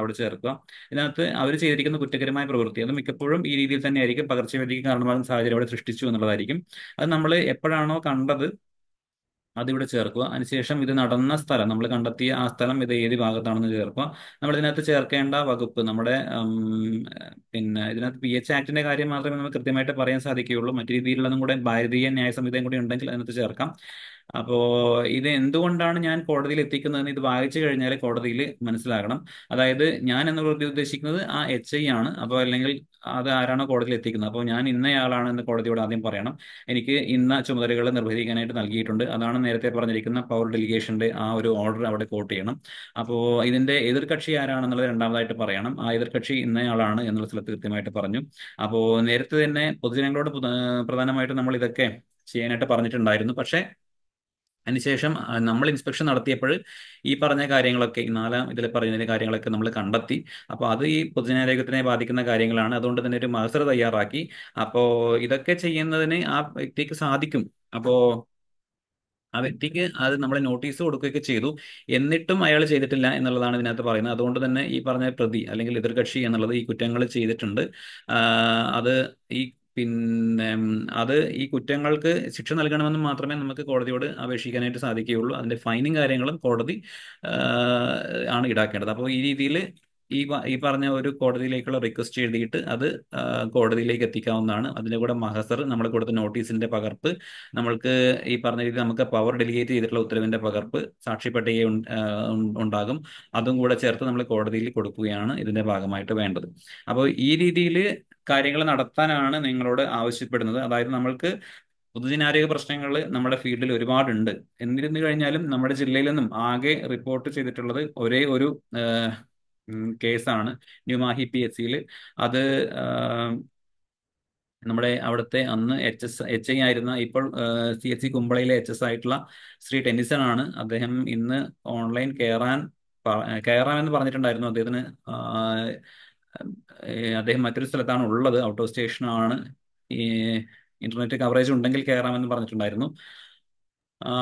A: അവിടെ ചേർക്കുക ഇതിനകത്ത് അവർ ചെയ്തിരിക്കുന്ന കുറ്റകരമായ പ്രവൃത്തി അത് മിക്കപ്പോഴും ഈ രീതിയിൽ തന്നെയായിരിക്കും പകർച്ചവ്യാധിക്ക് കാരണമാകുന്ന സാഹചര്യം അവിടെ സൃഷ്ടിച്ചു പ്രവേശിച്ചു എന്നുള്ളതായിരിക്കും അത് നമ്മൾ എപ്പോഴാണോ കണ്ടത് അതിവിടെ ചേർക്കുക അതിനുശേഷം ഇത് നടന്ന സ്ഥലം നമ്മൾ കണ്ടെത്തിയ ആ സ്ഥലം ഇത് ഏത് ഭാഗത്താണെന്ന് ചേർക്കുക നമ്മൾ ഇതിനകത്ത് ചേർക്കേണ്ട വകുപ്പ് നമ്മുടെ പിന്നെ ഇതിനകത്ത് പി എച്ച് ആക്ടിന്റെ കാര്യം മാത്രമേ നമുക്ക് കൃത്യമായിട്ട് പറയാൻ സാധിക്കുകയുള്ളൂ മറ്റു രീതിയിലുള്ളതും കൂടെ ഭാരതീയ ന്യായ സംവിധാനം കൂടി ഉണ്ടെങ്കിൽ അതിനകത്ത് ചേർക്കാം അപ്പോ ഇത് എന്തുകൊണ്ടാണ് ഞാൻ കോടതിയിൽ എത്തിക്കുന്നതെന്ന് ഇത് വായിച്ചു കഴിഞ്ഞാൽ കോടതിയിൽ മനസ്സിലാകണം അതായത് ഞാൻ എന്നുള്ള ഉദ്ദേശിക്കുന്നത് ആ എച്ച് ഐ ആണ് അപ്പോൾ അല്ലെങ്കിൽ അത് ആരാണോ കോടതിയിൽ എത്തിക്കുന്നത് അപ്പോൾ ഞാൻ ഇന്നയാളാണ് എന്ന് കോടതിയോട് ആദ്യം പറയണം എനിക്ക് ഇന്ന ചുമതലകൾ നിർവഹിക്കാനായിട്ട് നൽകിയിട്ടുണ്ട് അതാണ് നേരത്തെ പറഞ്ഞിരിക്കുന്ന പവർ ഡെലിഗേഷന്റെ ആ ഒരു ഓർഡർ അവിടെ കോട്ട് ചെയ്യണം അപ്പോൾ ഇതിന്റെ എതിർകക്ഷി ആരാണെന്നുള്ളത് രണ്ടാമതായിട്ട് പറയണം ആ എതിർകക്ഷി ഇന്നയാളാണ് എന്നുള്ള സ്ഥലത്ത് കൃത്യമായിട്ട് പറഞ്ഞു അപ്പോൾ നേരത്തെ തന്നെ പൊതുജനങ്ങളോട് പ്രധാനമായിട്ട് നമ്മൾ ഇതൊക്കെ ചെയ്യാനായിട്ട് പറഞ്ഞിട്ടുണ്ടായിരുന്നു പക്ഷേ അതിനുശേഷം നമ്മൾ ഇൻസ്പെക്ഷൻ നടത്തിയപ്പോൾ ഈ പറഞ്ഞ കാര്യങ്ങളൊക്കെ ഈ നാലാം ഇതിൽ പറഞ്ഞ കാര്യങ്ങളൊക്കെ നമ്മൾ കണ്ടെത്തി അപ്പോൾ അത് ഈ പൊതുജനാരോഗ്യത്തിനെ ബാധിക്കുന്ന കാര്യങ്ങളാണ് അതുകൊണ്ട് തന്നെ ഒരു മത്സരം തയ്യാറാക്കി അപ്പോൾ ഇതൊക്കെ ചെയ്യുന്നതിന് ആ വ്യക്തിക്ക് സാധിക്കും അപ്പോൾ ആ വ്യക്തിക്ക് അത് നമ്മൾ നോട്ടീസ് കൊടുക്കുകയൊക്കെ ചെയ്തു എന്നിട്ടും അയാൾ ചെയ്തിട്ടില്ല എന്നുള്ളതാണ് ഇതിനകത്ത് പറയുന്നത് അതുകൊണ്ട് തന്നെ ഈ പറഞ്ഞ പ്രതി അല്ലെങ്കിൽ എതിർകക്ഷി എന്നുള്ളത് ഈ കുറ്റങ്ങൾ ചെയ്തിട്ടുണ്ട് അത് ഈ പിന്നെ അത് ഈ കുറ്റങ്ങൾക്ക് ശിക്ഷ നൽകണമെന്ന് മാത്രമേ നമുക്ക് കോടതിയോട് അപേക്ഷിക്കാനായിട്ട് സാധിക്കുകയുള്ളൂ അതിന്റെ ഫൈനും കാര്യങ്ങളും കോടതി ആണ് ഈടാക്കേണ്ടത് അപ്പോൾ ഈ രീതിയിൽ ഈ ഈ പറഞ്ഞ ഒരു കോടതിയിലേക്കുള്ള റിക്വസ്റ്റ് എഴുതിയിട്ട് അത് കോടതിയിലേക്ക് എത്തിക്കാവുന്നതാണ് അതിൻ്റെ കൂടെ മഹസർ നമ്മൾ കൊടുത്ത നോട്ടീസിന്റെ പകർപ്പ് നമ്മൾക്ക് ഈ പറഞ്ഞ രീതിയിൽ നമുക്ക് പവർ ഡെലിഗേറ്റ് ചെയ്തിട്ടുള്ള ഉത്തരവിന്റെ പകർപ്പ് സാക്ഷി പട്ടിക ഉണ്ടാകും അതും കൂടെ ചേർത്ത് നമ്മൾ കോടതിയിൽ കൊടുക്കുകയാണ് ഇതിന്റെ ഭാഗമായിട്ട് വേണ്ടത് അപ്പോൾ ഈ രീതിയിൽ കാര്യങ്ങൾ നടത്താനാണ് നിങ്ങളോട് ആവശ്യപ്പെടുന്നത് അതായത് നമ്മൾക്ക് പൊതുജനാരോഗ്യ പ്രശ്നങ്ങൾ നമ്മുടെ ഫീൽഡിൽ ഒരുപാടുണ്ട് എന്നിരുന്നു കഴിഞ്ഞാലും നമ്മുടെ ജില്ലയിൽ നിന്നും ആകെ റിപ്പോർട്ട് ചെയ്തിട്ടുള്ളത് ഒരേ ഒരു കേസാണ് ന്യൂമാഹി പി എസ് സിയിൽ അത് നമ്മുടെ അവിടുത്തെ അന്ന് എച്ച് എസ് എച്ച് ഐ ആയിരുന്ന ഇപ്പോൾ സി എച്ച് സി കുമ്പളയിലെ എച്ച് എസ് ആയിട്ടുള്ള ശ്രീ ടെന്നിസൺ ആണ് അദ്ദേഹം ഇന്ന് ഓൺലൈൻ കയറാൻ കയറാമെന്ന് പറഞ്ഞിട്ടുണ്ടായിരുന്നു അദ്ദേഹത്തിന് അദ്ദേഹം മറ്റൊരു സ്ഥലത്താണ് ഉള്ളത് ഔട്ട് ഓഫ് സ്റ്റേഷനാണ് ഈ ഇന്റർനെറ്റ് കവറേജ് ഉണ്ടെങ്കിൽ കയറാമെന്ന് പറഞ്ഞിട്ടുണ്ടായിരുന്നു ആ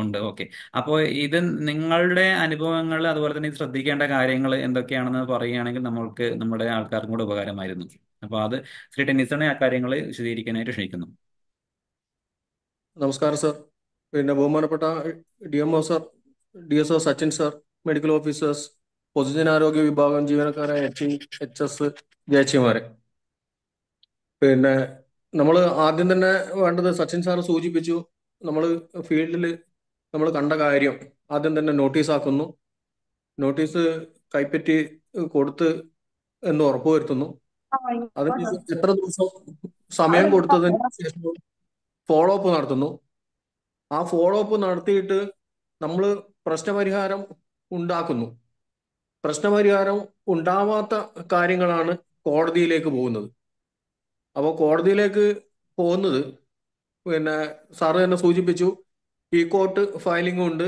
A: ഉണ്ട് ഓക്കെ അപ്പോൾ ഇത് നിങ്ങളുടെ അനുഭവങ്ങൾ അതുപോലെ തന്നെ ശ്രദ്ധിക്കേണ്ട കാര്യങ്ങൾ എന്തൊക്കെയാണെന്ന് പറയുകയാണെങ്കിൽ നമ്മൾക്ക് നമ്മുടെ ആൾക്കാർക്കും കൂടെ ഉപകാരമായിരുന്നു അപ്പൊ അത് ശ്രീ ടെന്നിസണെ ആ കാര്യങ്ങൾ വിശദീകരിക്കാനായിട്ട് ക്ഷണിക്കുന്നു
B: നമസ്കാരം സർ പിന്നെ ബഹുമാനപ്പെട്ട D M O sir D S O Sachin sir medical officers പൊതുജനാരോഗ്യ വിഭാഗം ജീവനക്കാരായ എച്ച് എച്ച് എസ് ജയച്ചിമാരെ പിന്നെ നമ്മൾ ആദ്യം തന്നെ വേണ്ടത് സച്ചിൻ സാർ സൂചിപ്പിച്ചു നമ്മൾ ഫീൽഡിൽ നമ്മൾ കണ്ട കാര്യം ആദ്യം തന്നെ നോട്ടീസ് ആക്കുന്നു നോട്ടീസ് കൈപ്പറ്റി കൊടുത്ത് എന്ന് ഉറപ്പുവരുത്തുന്നു അതിന് എത്ര ദിവസം സമയം കൊടുത്തതിന് ശേഷം ഫോളോ അപ്പ് നടത്തുന്നു ആ ഫോളോ അപ്പ് നടത്തിയിട്ട് നമ്മൾ പ്രശ്നപരിഹാരം ഉണ്ടാക്കുന്നു പ്രശ്നപരിഹാരം ഉണ്ടാവാത്ത കാര്യങ്ങളാണ് കോടതിയിലേക്ക് പോകുന്നത് അപ്പോൾ കോടതിയിലേക്ക് പോകുന്നത് പിന്നെ സാറ് തന്നെ സൂചിപ്പിച്ചു ഈ കോർട്ട് ഫയലിംഗും ഉണ്ട്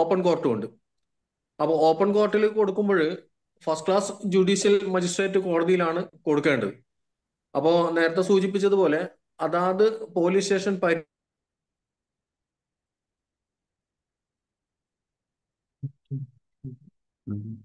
B: ഓപ്പൺ കോർട്ടും ഉണ്ട് അപ്പോൾ ഓപ്പൺ കോർട്ടിൽ കൊടുക്കുമ്പോൾ ഫസ്റ്റ് ക്ലാസ് ജുഡീഷ്യൽ മജിസ്ട്രേറ്റ് കോടതിയിലാണ് കൊടുക്കേണ്ടത് അപ്പോൾ നേരത്തെ സൂചിപ്പിച്ചതുപോലെ അതാത് പോലീസ് സ്റ്റേഷൻ Mm-hmm.